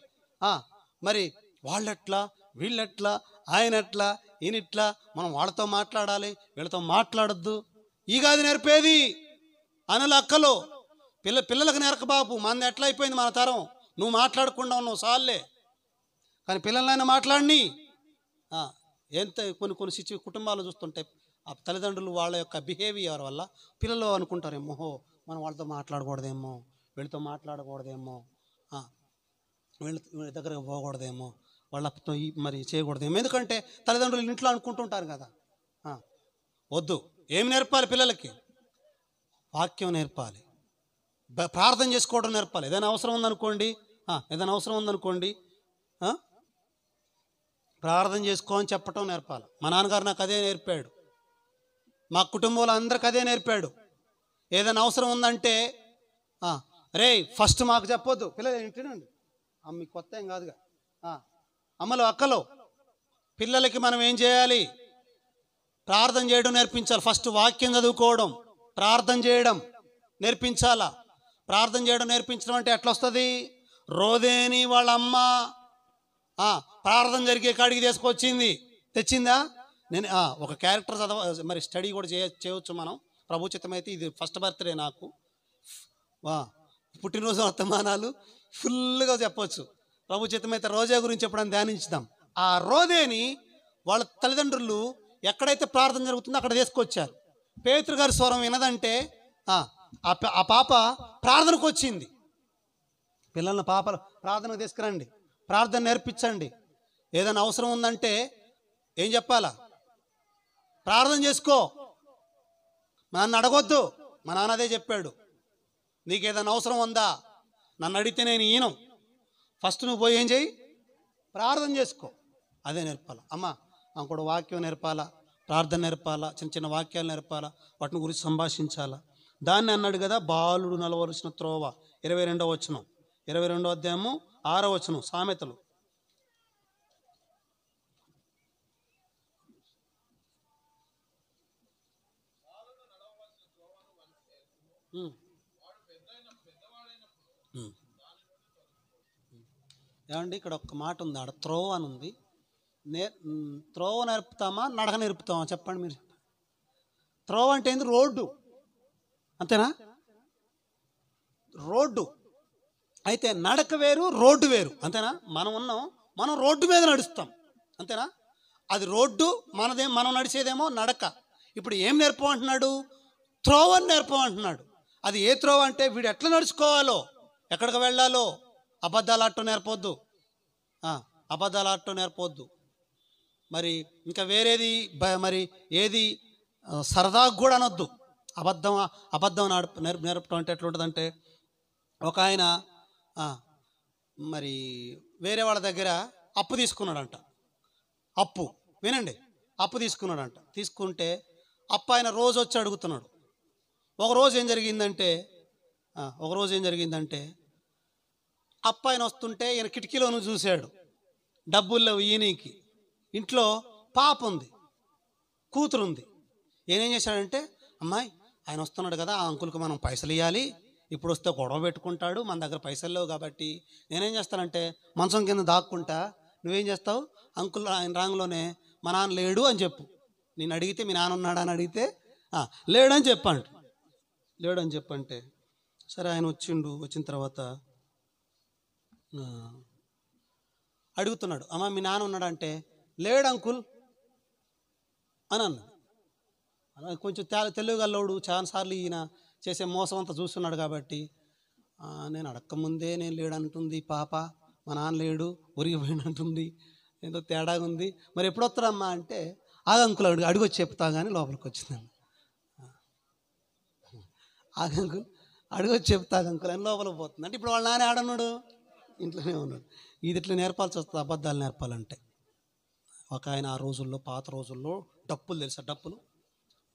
మరి వాళ్ళట్లా వీళ్ళట్లా ఆయనట్లా ఈయనట్లా మనం వాళ్ళతో మాట్లాడాలి వీళ్ళతో మాట్లాడద్దు ఈగాది నేర్పేది అనలు అక్కలు పిల్ల పిల్లలకు నేరక బాబు మంది ఎట్లా అయిపోయింది మన తరం నువ్వు మాట్లాడకుండా ఉన్నావు సార్లే కానీ పిల్లలైనా మాట్లాడిని ఎంత కొన్ని కొన్ని సిచ్యు కుటుంబాలు చూస్తుంటే ఆ తల్లిదండ్రులు వాళ్ళ యొక్క బిహేవియర్ వల్ల పిల్లలు అనుకుంటారేమో మనం వాళ్ళతో మాట్లాడకూడదేమో వీళ్ళతో మాట్లాడకూడదేమో వీళ్ళ వీళ్ళ దగ్గరకు పోకూడదేమో వాళ్ళతో మరి చేయకూడదేమో ఎందుకంటే తల్లిదండ్రులు ఇంట్లో అనుకుంటుంటారు కదా వద్దు ఏమి నేర్పాలి పిల్లలకి వాక్యం నేర్పాలి ప్రార్థన చేసుకోవడం నేర్పాలి ఏదైనా అవసరం ఉందనుకోండి ఏదైనా అవసరం ఉందనుకోండి ప్రార్థన చేసుకో అని చెప్పటం నేర్పాలి మా నాన్నగారు నాకు అదే నేర్పాడు మా కుటుంబంలో అందరికి అదే నేర్పాడు ఏదైనా అవసరం ఉందంటే రే ఫస్ట్ మాకు చెప్పొద్దు పిల్లలు ఏంటండి అమ్మ కొత్త ఏం కాదుగా అమ్మలు అక్కలు పిల్లలకి మనం ఏం చేయాలి ప్రార్థన చేయడం నేర్పించాలి ఫస్ట్ వాక్యం చదువుకోవడం ప్రార్థన చేయడం నేర్పించాలా ప్రార్థన చేయడం నేర్పించడం అంటే ఎట్లా వస్తుంది రోదేని వాళ్ళ అమ్మ ప్రార్థన జరిగే కాడికి తీసుకొచ్చింది తెచ్చిందా నేను ఒక క్యారెక్టర్ చదవ మరి స్టడీ కూడా చేయ చేయవచ్చు మనం అయితే ఇది ఫస్ట్ బర్త్డే నాకు వా పుట్టినరోజు వర్తమానాలు ఫుల్గా ప్రభుచితం అయితే రోజా గురించి ఎప్పుడైనా ధ్యానించుదాం ఆ రోజేని వాళ్ళ తల్లిదండ్రులు ఎక్కడైతే ప్రార్థన జరుగుతుందో అక్కడ తీసుకొచ్చారు పేతురు గారి స్వరం వినదంటే ఆ పాప ప్రార్థనకు వచ్చింది పిల్లలను పాప ప్రార్థనకు తీసుకురండి ప్రార్థన నేర్పించండి ఏదైనా అవసరం ఉందంటే ఏం చెప్పాలా ప్రార్థన చేసుకో మా నాన్న అడగొద్దు మా నాన్న అదే చెప్పాడు నీకు ఏదైనా అవసరం ఉందా నన్ను అడిగితే నేను ఈయను ఫస్ట్ నువ్వు పోయి ఏం చేయి ప్రార్థన చేసుకో అదే నేర్పాలా అమ్మ నాకు కూడా వాక్యం నేర్పాలా ప్రార్థన నేర్పాలా చిన్న చిన్న వాక్యాలు నేర్పాలా వాటిని గురించి సంభాషించాలా దాన్ని అన్నాడు కదా బాలుడు నలవరుచిన త్రోవ ఇరవై రెండవ వచనం ఇరవై రెండో అధ్యాయము ఆరో వచనం సామెతలు ఏమండి ఇక్కడ ఒక మాట ఉంది ఆడ త్రోవ అని ఉంది నే త్రోవ నేర్పుతామా నడక నేర్పుతామా చెప్పండి మీరు త్రోవ అంటే ఏంది రోడ్డు అంతేనా రోడ్డు అయితే నడక వేరు రోడ్డు వేరు అంతేనా మనం ఉన్నాం మనం రోడ్డు మీద నడుస్తాం అంతేనా అది రోడ్డు మనదే మనం నడిచేదేమో నడక ఇప్పుడు ఏం నేర్పమంటున్నాడు త్రోవ అంటున్నాడు అది ఏ త్రోవ అంటే వీడు ఎట్లా నడుచుకోవాలో ఎక్కడికి వెళ్ళాలో అబద్ధాలు ఆటో నేర్పొద్దు అబద్ధాలు ఆటో నేర్పొద్దు మరి ఇంకా వేరేది మరి ఏది సరదాగా కూడా అనొద్దు అబద్ధం అబద్ధం నడుపు నేర్పు నేర్పడం అంటే ఎట్లుంటుందంటే ఒక ఆయన మరి వేరే వాళ్ళ దగ్గర అప్పు తీసుకున్నాడంట అప్పు వినండి అప్పు తీసుకున్నాడంట తీసుకుంటే అప్పు ఆయన రోజు వచ్చి అడుగుతున్నాడు ఒకరోజు ఏం జరిగిందంటే ఒకరోజు ఏం జరిగిందంటే అప్పు ఆయన వస్తుంటే ఈయన కిటికీలోను చూశాడు డబ్బుల్లో ఈయనకి ఇంట్లో పాప ఉంది కూతురుంది ఏనేం చేశాడంటే అమ్మాయి ఆయన వస్తున్నాడు కదా ఆ అంకుల్కి మనం పైసలు ఇవ్వాలి ఇప్పుడు వస్తే గొడవ పెట్టుకుంటాడు మన దగ్గర పైసలు లేవు కాబట్టి నేనేం చేస్తానంటే మంచం కింద దాక్కుంటా నువ్వేం చేస్తావు అంకుల్ ఆయన రాంగ్లోనే మా నాన్న లేడు అని చెప్పు నేను అడిగితే మీ నాన్న ఉన్నాడా అని అడిగితే లేడని లేడు అని చెప్పంటే సరే ఆయన వచ్చిండు వచ్చిన తర్వాత అడుగుతున్నాడు అమ్మ మీ నాన్న ఉన్నాడంటే లేడు అంకుల్ అని అన్నాడు కొంచెం తెల తెలుగుగల్లోడు చాలాసార్లు ఈయన చేసే మోసం అంతా చూస్తున్నాడు కాబట్టి నేను అడక్కముందే నేను లేడంటుంది పాప మా నాన్న లేడు ఒరిగిపోయినంటుంది ఏదో తేడాగా ఉంది మరి ఎప్పుడు వస్తారమ్మా అంటే ఆగంకులు అడుగు అడుగు వచ్చి చెప్తా కానీ లోపలికి వచ్చిందండి ఆగంకులు అడుగు వచ్చి చెప్తా అంకులు అని లోపలికి పోతుంది అంటే ఇప్పుడు వాళ్ళు నాన్న ఆడన్నాడు ఇంట్లోనే ఉన్నాడు ఇది ఇట్లా నేర్పాల్సి వస్తుంది అబద్ధాలు నేర్పాలంటే ఒక ఆయన ఆ రోజుల్లో పాత రోజుల్లో డప్పులు తెలుసా డప్పులు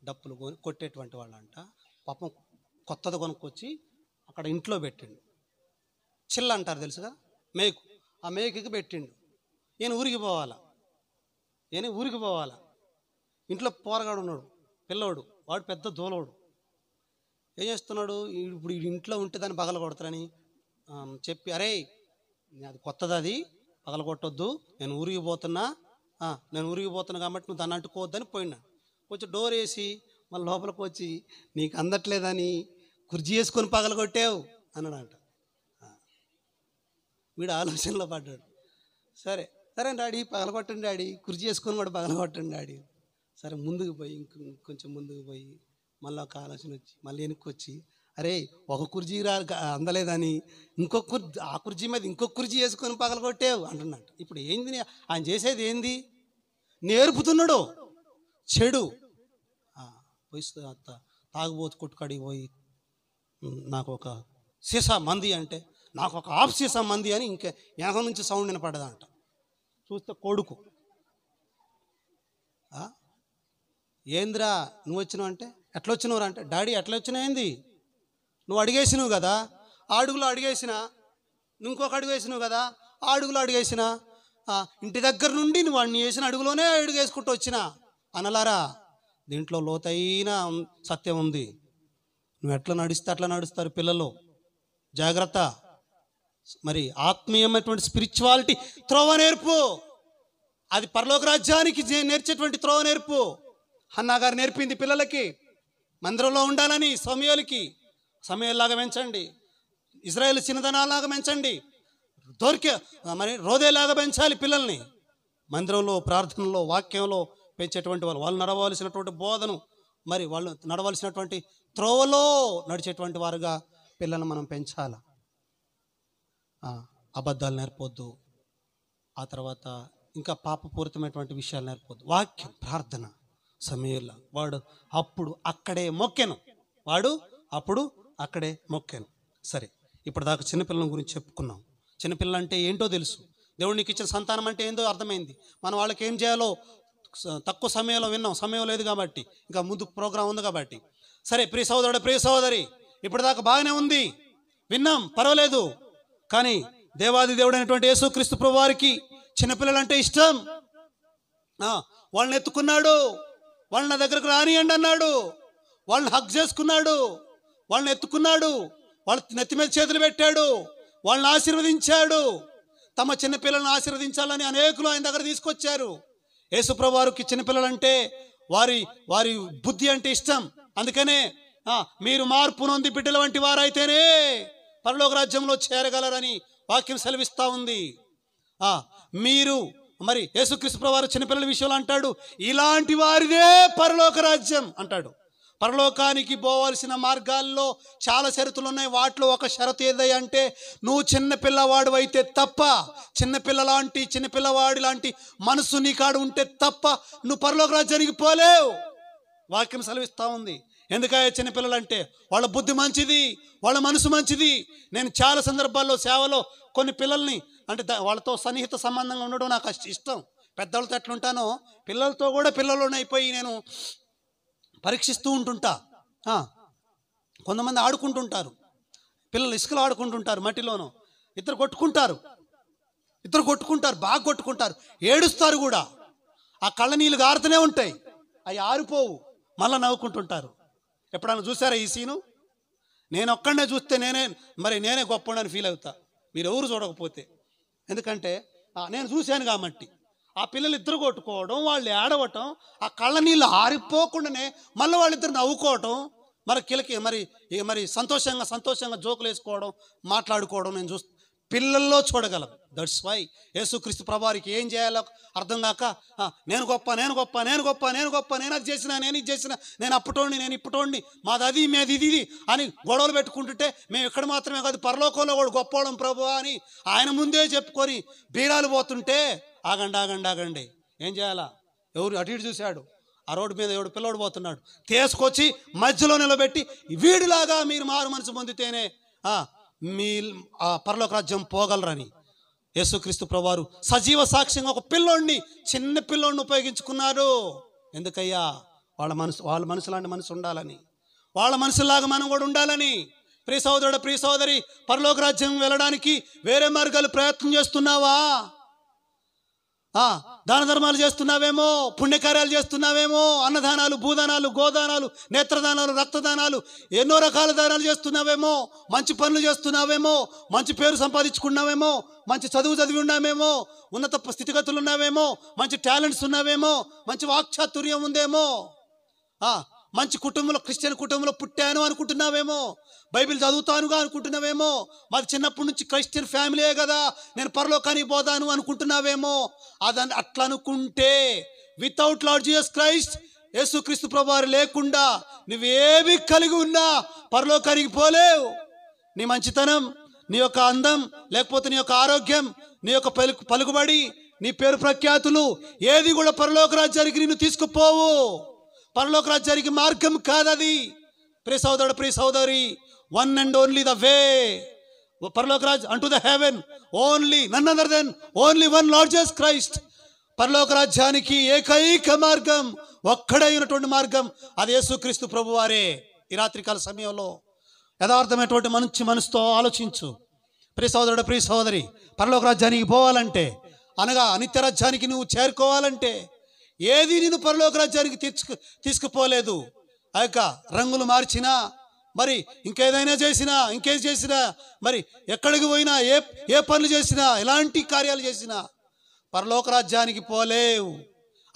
డప్పులు కొని కొట్టేటువంటి వాళ్ళంట పాపం కొత్తది కొనుక్కొచ్చి అక్కడ ఇంట్లో పెట్టిండు చిల్ల అంటారు తెలుసుగా మేకు ఆ మేకకి పెట్టిండు నేను ఊరికి పోవాలా నేను ఊరికి పోవాలా ఇంట్లో పోరగాడు ఉన్నాడు పిల్లోడు వాడు పెద్ద దూలోడు ఏం చేస్తున్నాడు ఇప్పుడు ఇంట్లో ఉంటే దాన్ని పగల కొడతారని చెప్పి అరే అది కొత్తది అది పగల కొట్టొద్దు నేను ఊరికి పోతున్నా నేను ఊరికి పోతున్నా కాబట్టి నువ్వు దాన్ని అంటుకోవద్దని పోయినా కొంచెం డోర్ వేసి మళ్ళీ లోపలికి వచ్చి నీకు అందట్లేదని కుర్జీ వేసుకొని పగలగొట్టావు అన్నాడంట వీడు ఆలోచనలో పడ్డాడు సరే సరే డాడీ పగలగొట్టండి డాడీ కుర్జీ వేసుకొని కూడా పగలగొట్టండి డాడీ సరే ముందుకు పోయి ఇంకొంచెం ముందుకు పోయి మళ్ళీ ఒక ఆలోచన వచ్చి మళ్ళీ వెనక్కి వచ్చి అరే ఒక కుర్జీ రా అందలేదని ఇంకొక కుర్జీ ఆ కుర్జీ మీద ఇంకొక కుర్జీ వేసుకొని పగలగొట్టావు అంటున్నాడు ఇప్పుడు ఏంది ఆయన చేసేది ఏంది నేర్పుతున్నాడు చెడు పోయి తాగుబోతు కొట్టుకడి పోయి నాకు ఒక సీసా మంది అంటే నాకు ఒక ఆఫ్ సీసా మంది అని ఇంకా వెనక నుంచి సౌండ్ వినపడదంట చూస్తే కొడుకు ఏంద్రా నువ్వు వచ్చినావు అంటే ఎట్లా వచ్చినవురా అంటే డాడీ ఎట్లా వచ్చినా ఏంది నువ్వు అడిగేసినావు కదా అడుగులో అడిగేసిన ఇంకొక అడుగు వేసినావు కదా అడుగులో అడిగేసిన ఇంటి దగ్గర నుండి నువ్వు అన్ని వేసిన అడుగులోనే అడుగు వేసుకుంటూ వచ్చినా అనలారా దీంట్లో లోతైన సత్యం ఉంది నువ్వు ఎట్లా నడిస్తే అట్లా నడుస్తారు పిల్లలు జాగ్రత్త మరి ఆత్మీయమైనటువంటి స్పిరిచువాలిటీ త్రోవ నేర్పు అది పరలోక రాజ్యానికి నేర్చేటువంటి త్రోవ నేర్పు అన్నా గారు నేర్పింది పిల్లలకి మందిరంలో ఉండాలని సమయాలకి సమయంలాగా పెంచండి ఇజ్రాయెల్ చిన్నదనాలాగా పెంచండి దొరికే మరి రోదేలాగా పెంచాలి పిల్లల్ని మందిరంలో ప్రార్థనలో వాక్యంలో పెంచేటువంటి వాళ్ళు వాళ్ళు నడవలసినటువంటి బోధను మరి వాళ్ళు నడవలసినటువంటి త్రోవలో నడిచేటువంటి వారుగా పిల్లలను మనం పెంచాల అబద్ధాలు నేర్పొద్దు ఆ తర్వాత ఇంకా పాపపూరితమైనటువంటి విషయాలు నేర్పొద్దు వాక్యం ప్రార్థన సమయంలో వాడు అప్పుడు అక్కడే మొక్కెను వాడు అప్పుడు అక్కడే మొక్కెను సరే ఇప్పుడు దాకా చిన్నపిల్లల గురించి చెప్పుకున్నాం చిన్నపిల్లలు అంటే ఏంటో తెలుసు దేవుడు నీకు ఇచ్చిన సంతానం అంటే ఏందో అర్థమైంది మనం వాళ్ళకి ఏం చేయాలో తక్కువ సమయంలో విన్నాం సమయం లేదు కాబట్టి ఇంకా ముందు ప్రోగ్రాం ఉంది కాబట్టి సరే ప్రియ సోదరుడు ప్రియ సోదరి ఇప్పటిదాకా బాగానే ఉంది విన్నాం పర్వాలేదు కానీ దేవాది దేవుడైనటువంటి యేసుక్రీస్తు ప్రభు వారికి చిన్నపిల్లలు అంటే ఇష్టం వాళ్ళని ఎత్తుకున్నాడు వాళ్ళు నా దగ్గరకు రానియండి అన్నాడు వాళ్ళని హక్ చేసుకున్నాడు వాళ్ళని ఎత్తుకున్నాడు వాళ్ళ నెత్తి మీద చేతులు పెట్టాడు వాళ్ళని ఆశీర్వదించాడు తమ చిన్నపిల్లలను ఆశీర్వదించాలని అనేకులు ఆయన దగ్గర తీసుకొచ్చారు యేసుప్రభు వారికి చిన్నపిల్లలంటే వారి వారి బుద్ధి అంటే ఇష్టం అందుకనే మీరు మార్పు నొంది బిడ్డల వంటి వారైతేనే పరలోక రాజ్యంలో చేరగలరని వాక్యం సెలవిస్తూ ఉంది మీరు మరి యేసుక్రీస్తు చిన్నపిల్లల విషయంలో అంటాడు ఇలాంటి వారిదే పరలోక రాజ్యం అంటాడు పరలోకానికి పోవాల్సిన మార్గాల్లో చాలా షరతులు ఉన్నాయి వాటిలో ఒక షరతు ఏదంటే నువ్వు చిన్నపిల్లవాడు అయితే తప్ప చిన్నపిల్ల లాంటి చిన్నపిల్లవాడు లాంటి మనసు నీ కాడు ఉంటే తప్ప నువ్వు పరలోక రాజ్యానికి పోలేవు వాక్యం సెలవిస్తూ ఉంది చిన్నపిల్లలు అంటే వాళ్ళ బుద్ధి మంచిది వాళ్ళ మనసు మంచిది నేను చాలా సందర్భాల్లో సేవలో కొన్ని పిల్లల్ని అంటే వాళ్ళతో సన్నిహిత సంబంధంగా ఉండడం నాకు ఇష్టం పెద్దవాళ్ళతో ఎట్లుంటానో పిల్లలతో కూడా పిల్లలు అయిపోయి నేను పరీక్షిస్తూ ఉంటుంటా కొంతమంది ఆడుకుంటుంటారు పిల్లలు ఇసుకలు ఆడుకుంటుంటారు మట్టిలోనూ ఇద్దరు కొట్టుకుంటారు ఇద్దరు కొట్టుకుంటారు బాగా కొట్టుకుంటారు ఏడుస్తారు కూడా ఆ కళ్ళ నీళ్ళు గారుతూనే ఉంటాయి అవి ఆరిపోవు మళ్ళీ నవ్వుకుంటుంటారు ఎప్పుడైనా చూసారా ఈ సీను నేను ఒక్కడనే చూస్తే నేనే మరి నేనే గొప్ప ఫీల్ అవుతా ఎవరు చూడకపోతే ఎందుకంటే నేను చూశాను కాబట్టి ఆ పిల్లలు ఇద్దరు కొట్టుకోవడం వాళ్ళు ఏడవటం ఆ కళ్ళ నీళ్ళు ఆరిపోకుండానే మళ్ళీ వాళ్ళిద్దరు నవ్వుకోవటం మరి కిలకి మరి మరి సంతోషంగా సంతోషంగా జోకులు వేసుకోవడం మాట్లాడుకోవడం నేను చూస్తూ పిల్లల్లో చూడగలం దట్స్ వై యేసుక్రీస్తు ప్రభావికి ఏం చేయాలో అర్థం కాక నేను గొప్ప నేను గొప్ప నేను గొప్ప నేను గొప్ప నేను అది చేసిన నేను ఇది చేసిన నేను అప్పుటోండి నేను ఇప్పుటోండి మాది అది మేది ఇది ఇది అని గొడవలు పెట్టుకుంటుంటే మేము ఇక్కడ మాత్రమే కాదు పరలోకంలో కూడా గొప్పవడం ప్రభు అని ఆయన ముందే చెప్పుకొని బీరాలు పోతుంటే ఆగండి ఆగండి ఆగండి ఏం చేయాలా ఎవరు అటు ఇటు చూశాడు ఆ రోడ్డు మీద ఎవడు పిల్లోడు పోతున్నాడు తీసుకొచ్చి మధ్యలో నిలబెట్టి వీడిలాగా మీరు మారు మనసు పొందితేనే మీ ఆ పరలోక రాజ్యం పోగలరని యేసుక్రీస్తు ప్రవారు సజీవ సాక్ష్యంగా ఒక పిల్లోడిని చిన్న పిల్లోడిని ఉపయోగించుకున్నారు ఎందుకయ్యా వాళ్ళ మనసు వాళ్ళ మనసులాంటి మనసు ఉండాలని వాళ్ళ మనసులాగా మనం కూడా ఉండాలని ప్రియ సోదరుడు ప్రియ సోదరి పరలోక రాజ్యం వెళ్ళడానికి వేరే మార్గాలు ప్రయత్నం చేస్తున్నావా దాన ధర్మాలు చేస్తున్నావేమో పుణ్యకార్యాలు చేస్తున్నావేమో అన్నదానాలు భూదానాలు గోదానాలు నేత్రదానాలు రక్తదానాలు ఎన్నో రకాల దానాలు చేస్తున్నావేమో మంచి పనులు చేస్తున్నావేమో మంచి పేరు సంపాదించుకున్నావేమో మంచి చదువు చదివి ఉన్నామేమో ఉన్నత స్థితిగతులు ఉన్నావేమో మంచి టాలెంట్స్ ఉన్నావేమో మంచి వాక్చాతుర్యం ఉందేమో మంచి కుటుంబంలో క్రిస్టియన్ కుటుంబంలో పుట్టాను అనుకుంటున్నావేమో బైబిల్ చదువుతానుగా అనుకుంటున్నావేమో మాది చిన్నప్పటి నుంచి క్రిస్టియన్ ఫ్యామిలీయే కదా నేను పరలోకానికి పోతాను అనుకుంటున్నావేమో అదని అట్లా అనుకుంటే వితౌట్ లార్డ్ జీసస్ క్రైస్ట్ క్రీస్తు ప్రభువారు లేకుండా నువ్వేమి కలిగి ఉన్నా పరలోకానికి పోలేవు నీ మంచితనం నీ యొక్క అందం లేకపోతే నీ యొక్క ఆరోగ్యం నీ యొక్క పలుకు పలుకుబడి నీ పేరు ప్రఖ్యాతులు ఏది కూడా పరలోక రాజ్యానికి నిన్ను తీసుకుపోవు పరలోక రాజ్యానికి మార్గం కాదది ప్రియ సోదరుడు ప్రియ సోదరి one and only the way పరలోక రాజ్ అంటూ the heaven only none other then only one లార్జెస్ Christ పరలోక రాజ్యానికి ఏకైక మార్గం ఒక్కడైనటువంటి మార్గం అది యేసుక్రీస్తు వారే ఈ రాత్రికాల సమయంలో యథార్థమైనటువంటి మంచి మనసుతో ఆలోచించు ప్రియ సోదరుడు ప్రియ సోదరి పరలోక రాజ్యానికి పోవాలంటే అనగా నిత్య రాజ్యానికి నువ్వు చేరుకోవాలంటే ఏది నేను పరలోక రాజ్యానికి తెచ్చుకు తీసుకుపోలేదు ఆ యొక్క రంగులు మార్చినా మరి ఇంకేదైనా చేసినా ఇంకేది చేసినా మరి ఎక్కడికి పోయినా ఏ ఏ పనులు చేసినా ఎలాంటి కార్యాలు చేసినా పరలోక రాజ్యానికి పోలేవు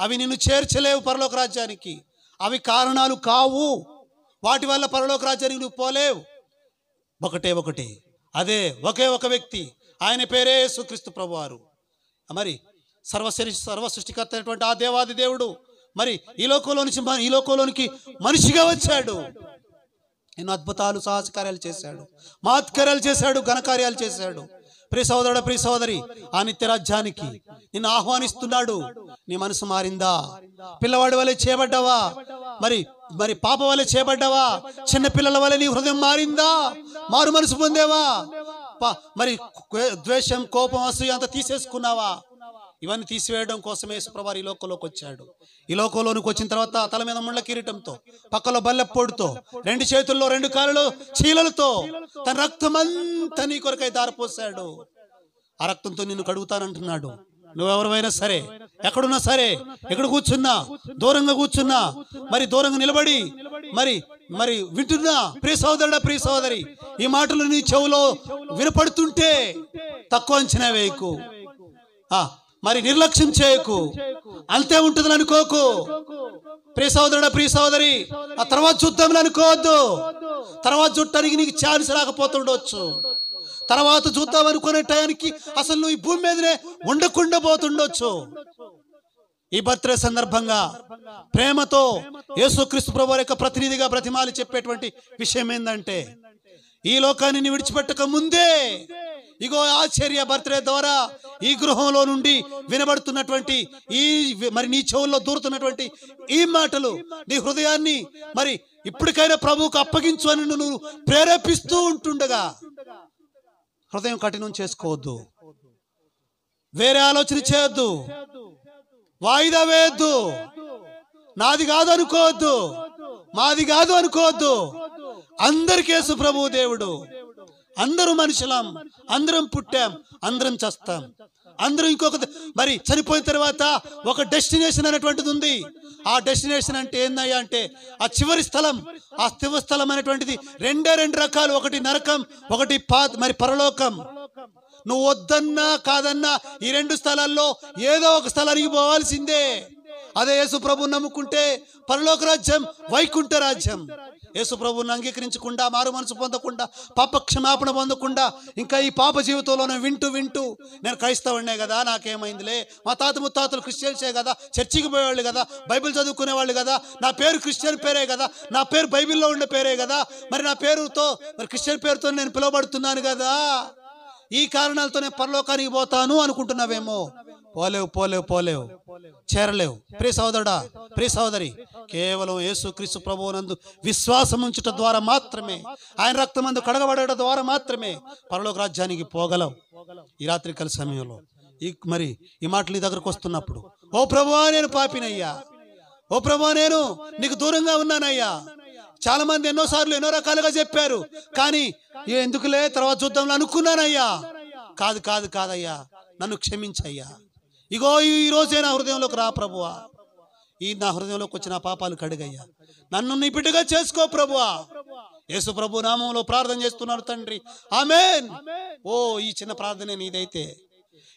అవి నిన్ను చేర్చలేవు పరలోక రాజ్యానికి అవి కారణాలు కావు వాటి వల్ల పరలోక రాజ్యానికి నువ్వు పోలేవు ఒకటే ఒకటి అదే ఒకే ఒక వ్యక్తి ఆయన పేరే సుక్రీస్తు ప్రభువారు మరి సర్వశరి సర్వ సృష్టికర్త అయినటువంటి ఆ దేవాది దేవుడు మరి ఈ లోకంలో నుంచి ఈ లోకంలోనికి మనిషిగా వచ్చాడు ఎన్నో అద్భుతాలు కార్యాలు చేశాడు మహత్కార్యాలు చేశాడు ఘనకార్యాలు చేశాడు ప్రియ సోదరుడు ప్రియ సోదరి ఆ నిత్యరాజ్యానికి నిన్ను ఆహ్వానిస్తున్నాడు నీ మనసు మారిందా పిల్లవాడి వలె చేయబడ్డావా మరి మరి పాప వలె చేయబడ్డావా చిన్న పిల్లల వలె నీ హృదయం మారిందా మారు మనసు పొందేవా మరి ద్వేషం కోపం అసూయ అంత తీసేసుకున్నావా ఇవన్నీ తీసివేయడం కోసమే యేసుప్రభారు ఈ లోకంలోకి వచ్చాడు ఈ లోకంలోనికి వచ్చిన తర్వాత తల మీద ముళ్ళ కిరీటంతో పక్కలో బల్లెప్పోడుతో రెండు చేతుల్లో రెండు కాళ్ళలో చీలలతో తన రక్తం అంతా నీ కొరకై దారిపోసాడు ఆ రక్తంతో నిన్ను కడుగుతానంటున్నాడు నువ్వెవరైనా సరే ఎక్కడున్నా సరే ఎక్కడ కూర్చున్నా దూరంగా కూర్చున్నా మరి దూరంగా నిలబడి మరి మరి వింటున్నా ప్రియ సోదరుడా ప్రియ సోదరి ఈ మాటలు నీ చెవులో వినపడుతుంటే తక్కువ అంచనా వేయకు మరి నిర్లక్ష్యం చేయకు అంతే ఉంటుంది అనుకోకు ప్రియ సోదరుడ ప్రియ సోదరి ఆ తర్వాత చూద్దాం అనుకోవద్దు తర్వాత చుట్టానికి నీకు ఛాన్స్ రాకపోతుండొచ్చు తర్వాత చూద్దాం అనుకునే టయానికి అసలు నువ్వు ఈ భూమి మీదనే ఉండకుండా పోతుండొచ్చు ఈ బర్త్డే సందర్భంగా ప్రేమతో యేసుక్రీస్తు ప్రభు యొక్క ప్రతినిధిగా ప్రతిమాలు చెప్పేటువంటి విషయం ఏంటంటే ఈ లోకాన్ని విడిచిపెట్టక ముందే ఇగో ఆశ్చర్య బర్త్డే ద్వారా ఈ గృహంలో నుండి వినబడుతున్నటువంటి ఈ మరి నీ చెవుల్లో దూరుతున్నటువంటి ఈ మాటలు నీ హృదయాన్ని మరి ఇప్పటికైనా ప్రభువుకు అప్పగించు అని నువ్వు ప్రేరేపిస్తూ ఉంటుండగా హృదయం కఠినం చేసుకోవద్దు వేరే ఆలోచన చేయొద్దు వాయిదా వేయొద్దు నాది కాదు అనుకోవద్దు మాది కాదు అనుకోవద్దు అందరికే సుప్రభు దేవుడు అందరూ మనుషులం అందరం పుట్టాం అందరం చస్తాం అందరం ఇంకొక మరి చనిపోయిన తర్వాత ఒక డెస్టినేషన్ అనేటువంటిది ఉంది ఆ డెస్టినేషన్ అంటే ఏందయ్యా అంటే ఆ చివరి స్థలం ఆ శివ స్థలం అనేటువంటిది రెండే రెండు రకాలు ఒకటి నరకం ఒకటి పా మరి పరలోకం నువ్వు వద్దన్నా కాదన్నా ఈ రెండు స్థలాల్లో ఏదో ఒక స్థలానికి పోవాల్సిందే అదే యేసు ప్రభు నమ్ముకుంటే పరలోక రాజ్యం వైకుంఠ రాజ్యం యేసు ప్రభువుని అంగీకరించకుండా మారు మనసు పొందకుండా పాప క్షమాపణ పొందకుండా ఇంకా ఈ పాప జీవితంలోనే వింటూ వింటూ నేను క్రైస్తవుడినే కదా నాకేమైందిలే మా తాత ముత్తాతలు క్రిస్టియన్సే కదా చర్చికి పోయేవాళ్ళు కదా బైబిల్ చదువుకునేవాళ్ళు కదా నా పేరు క్రిస్టియన్ పేరే కదా నా పేరు బైబిల్లో ఉండే పేరే కదా మరి నా పేరుతో మరి క్రిస్టియన్ పేరుతో నేను పిలువబడుతున్నాను కదా ఈ కారణాలతో నేను పరలోకానికి పోతాను అనుకుంటున్నావేమో పోలేవు పోలేవు పోలేవు చేరలేవు ప్రియ సోదరుడా ప్రియ సోదరి కేవలం యేసు క్రీస్తు ప్రభువునందు విశ్వాసం ఉంచుట ద్వారా మాత్రమే ఆయన రక్తమందు కడగబడట ద్వారా మాత్రమే పరలోక రాజ్యానికి పోగలవు ఈ రాత్రి కల సమయంలో ఈ మరి ఈ మాటలు నీ దగ్గరకు వస్తున్నప్పుడు ఓ ప్రభువా నేను పాపినయ్యా ఓ ప్రభువా నేను నీకు దూరంగా ఉన్నానయ్యా చాలా మంది ఎన్నోసార్లు ఎన్నో రకాలుగా చెప్పారు కానీ ఎందుకులే తర్వాత చూద్దాం అనుకున్నానయ్యా కాదు కాదు కాదయ్యా నన్ను క్షమించయ్యా ఇగో ఈ రోజే నా హృదయంలోకి రా ప్రభువా ఈ నా హృదయంలోకి వచ్చిన పాపాలు కడుగయ్యా నన్ను నీ బిడ్డగా చేసుకో ప్రభువా యేసు ప్రభు నామంలో ప్రార్థన చేస్తున్నారు తండ్రి ఆమెన్ ఓ ఈ చిన్న ప్రార్థన నీదైతే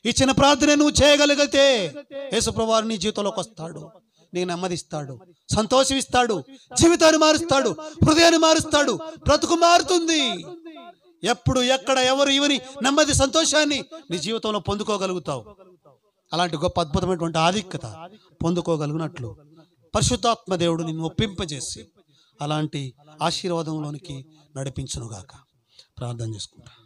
ఈ చిన్న ప్రార్థన నువ్వు చేయగలిగితే యేసు ప్రభువారు నీ జీవితంలోకి వస్తాడు నీకు నెమ్మదిస్తాడు సంతోషమిస్తాడు జీవితాన్ని మారుస్తాడు హృదయాన్ని మారుస్తాడు బ్రతుకు మారుతుంది ఎప్పుడు ఎక్కడ ఎవరు ఇవని నెమ్మది సంతోషాన్ని నీ జీవితంలో పొందుకోగలుగుతావు అలాంటి గొప్ప అద్భుతమైనటువంటి ఆధిక్యత పొందుకోగలిగినట్లు పరిశుద్ధాత్మ దేవుడు నిన్ను ఒప్పింపజేసి అలాంటి ఆశీర్వాదంలోనికి నడిపించునుగాక ప్రార్థన చేసుకుంటా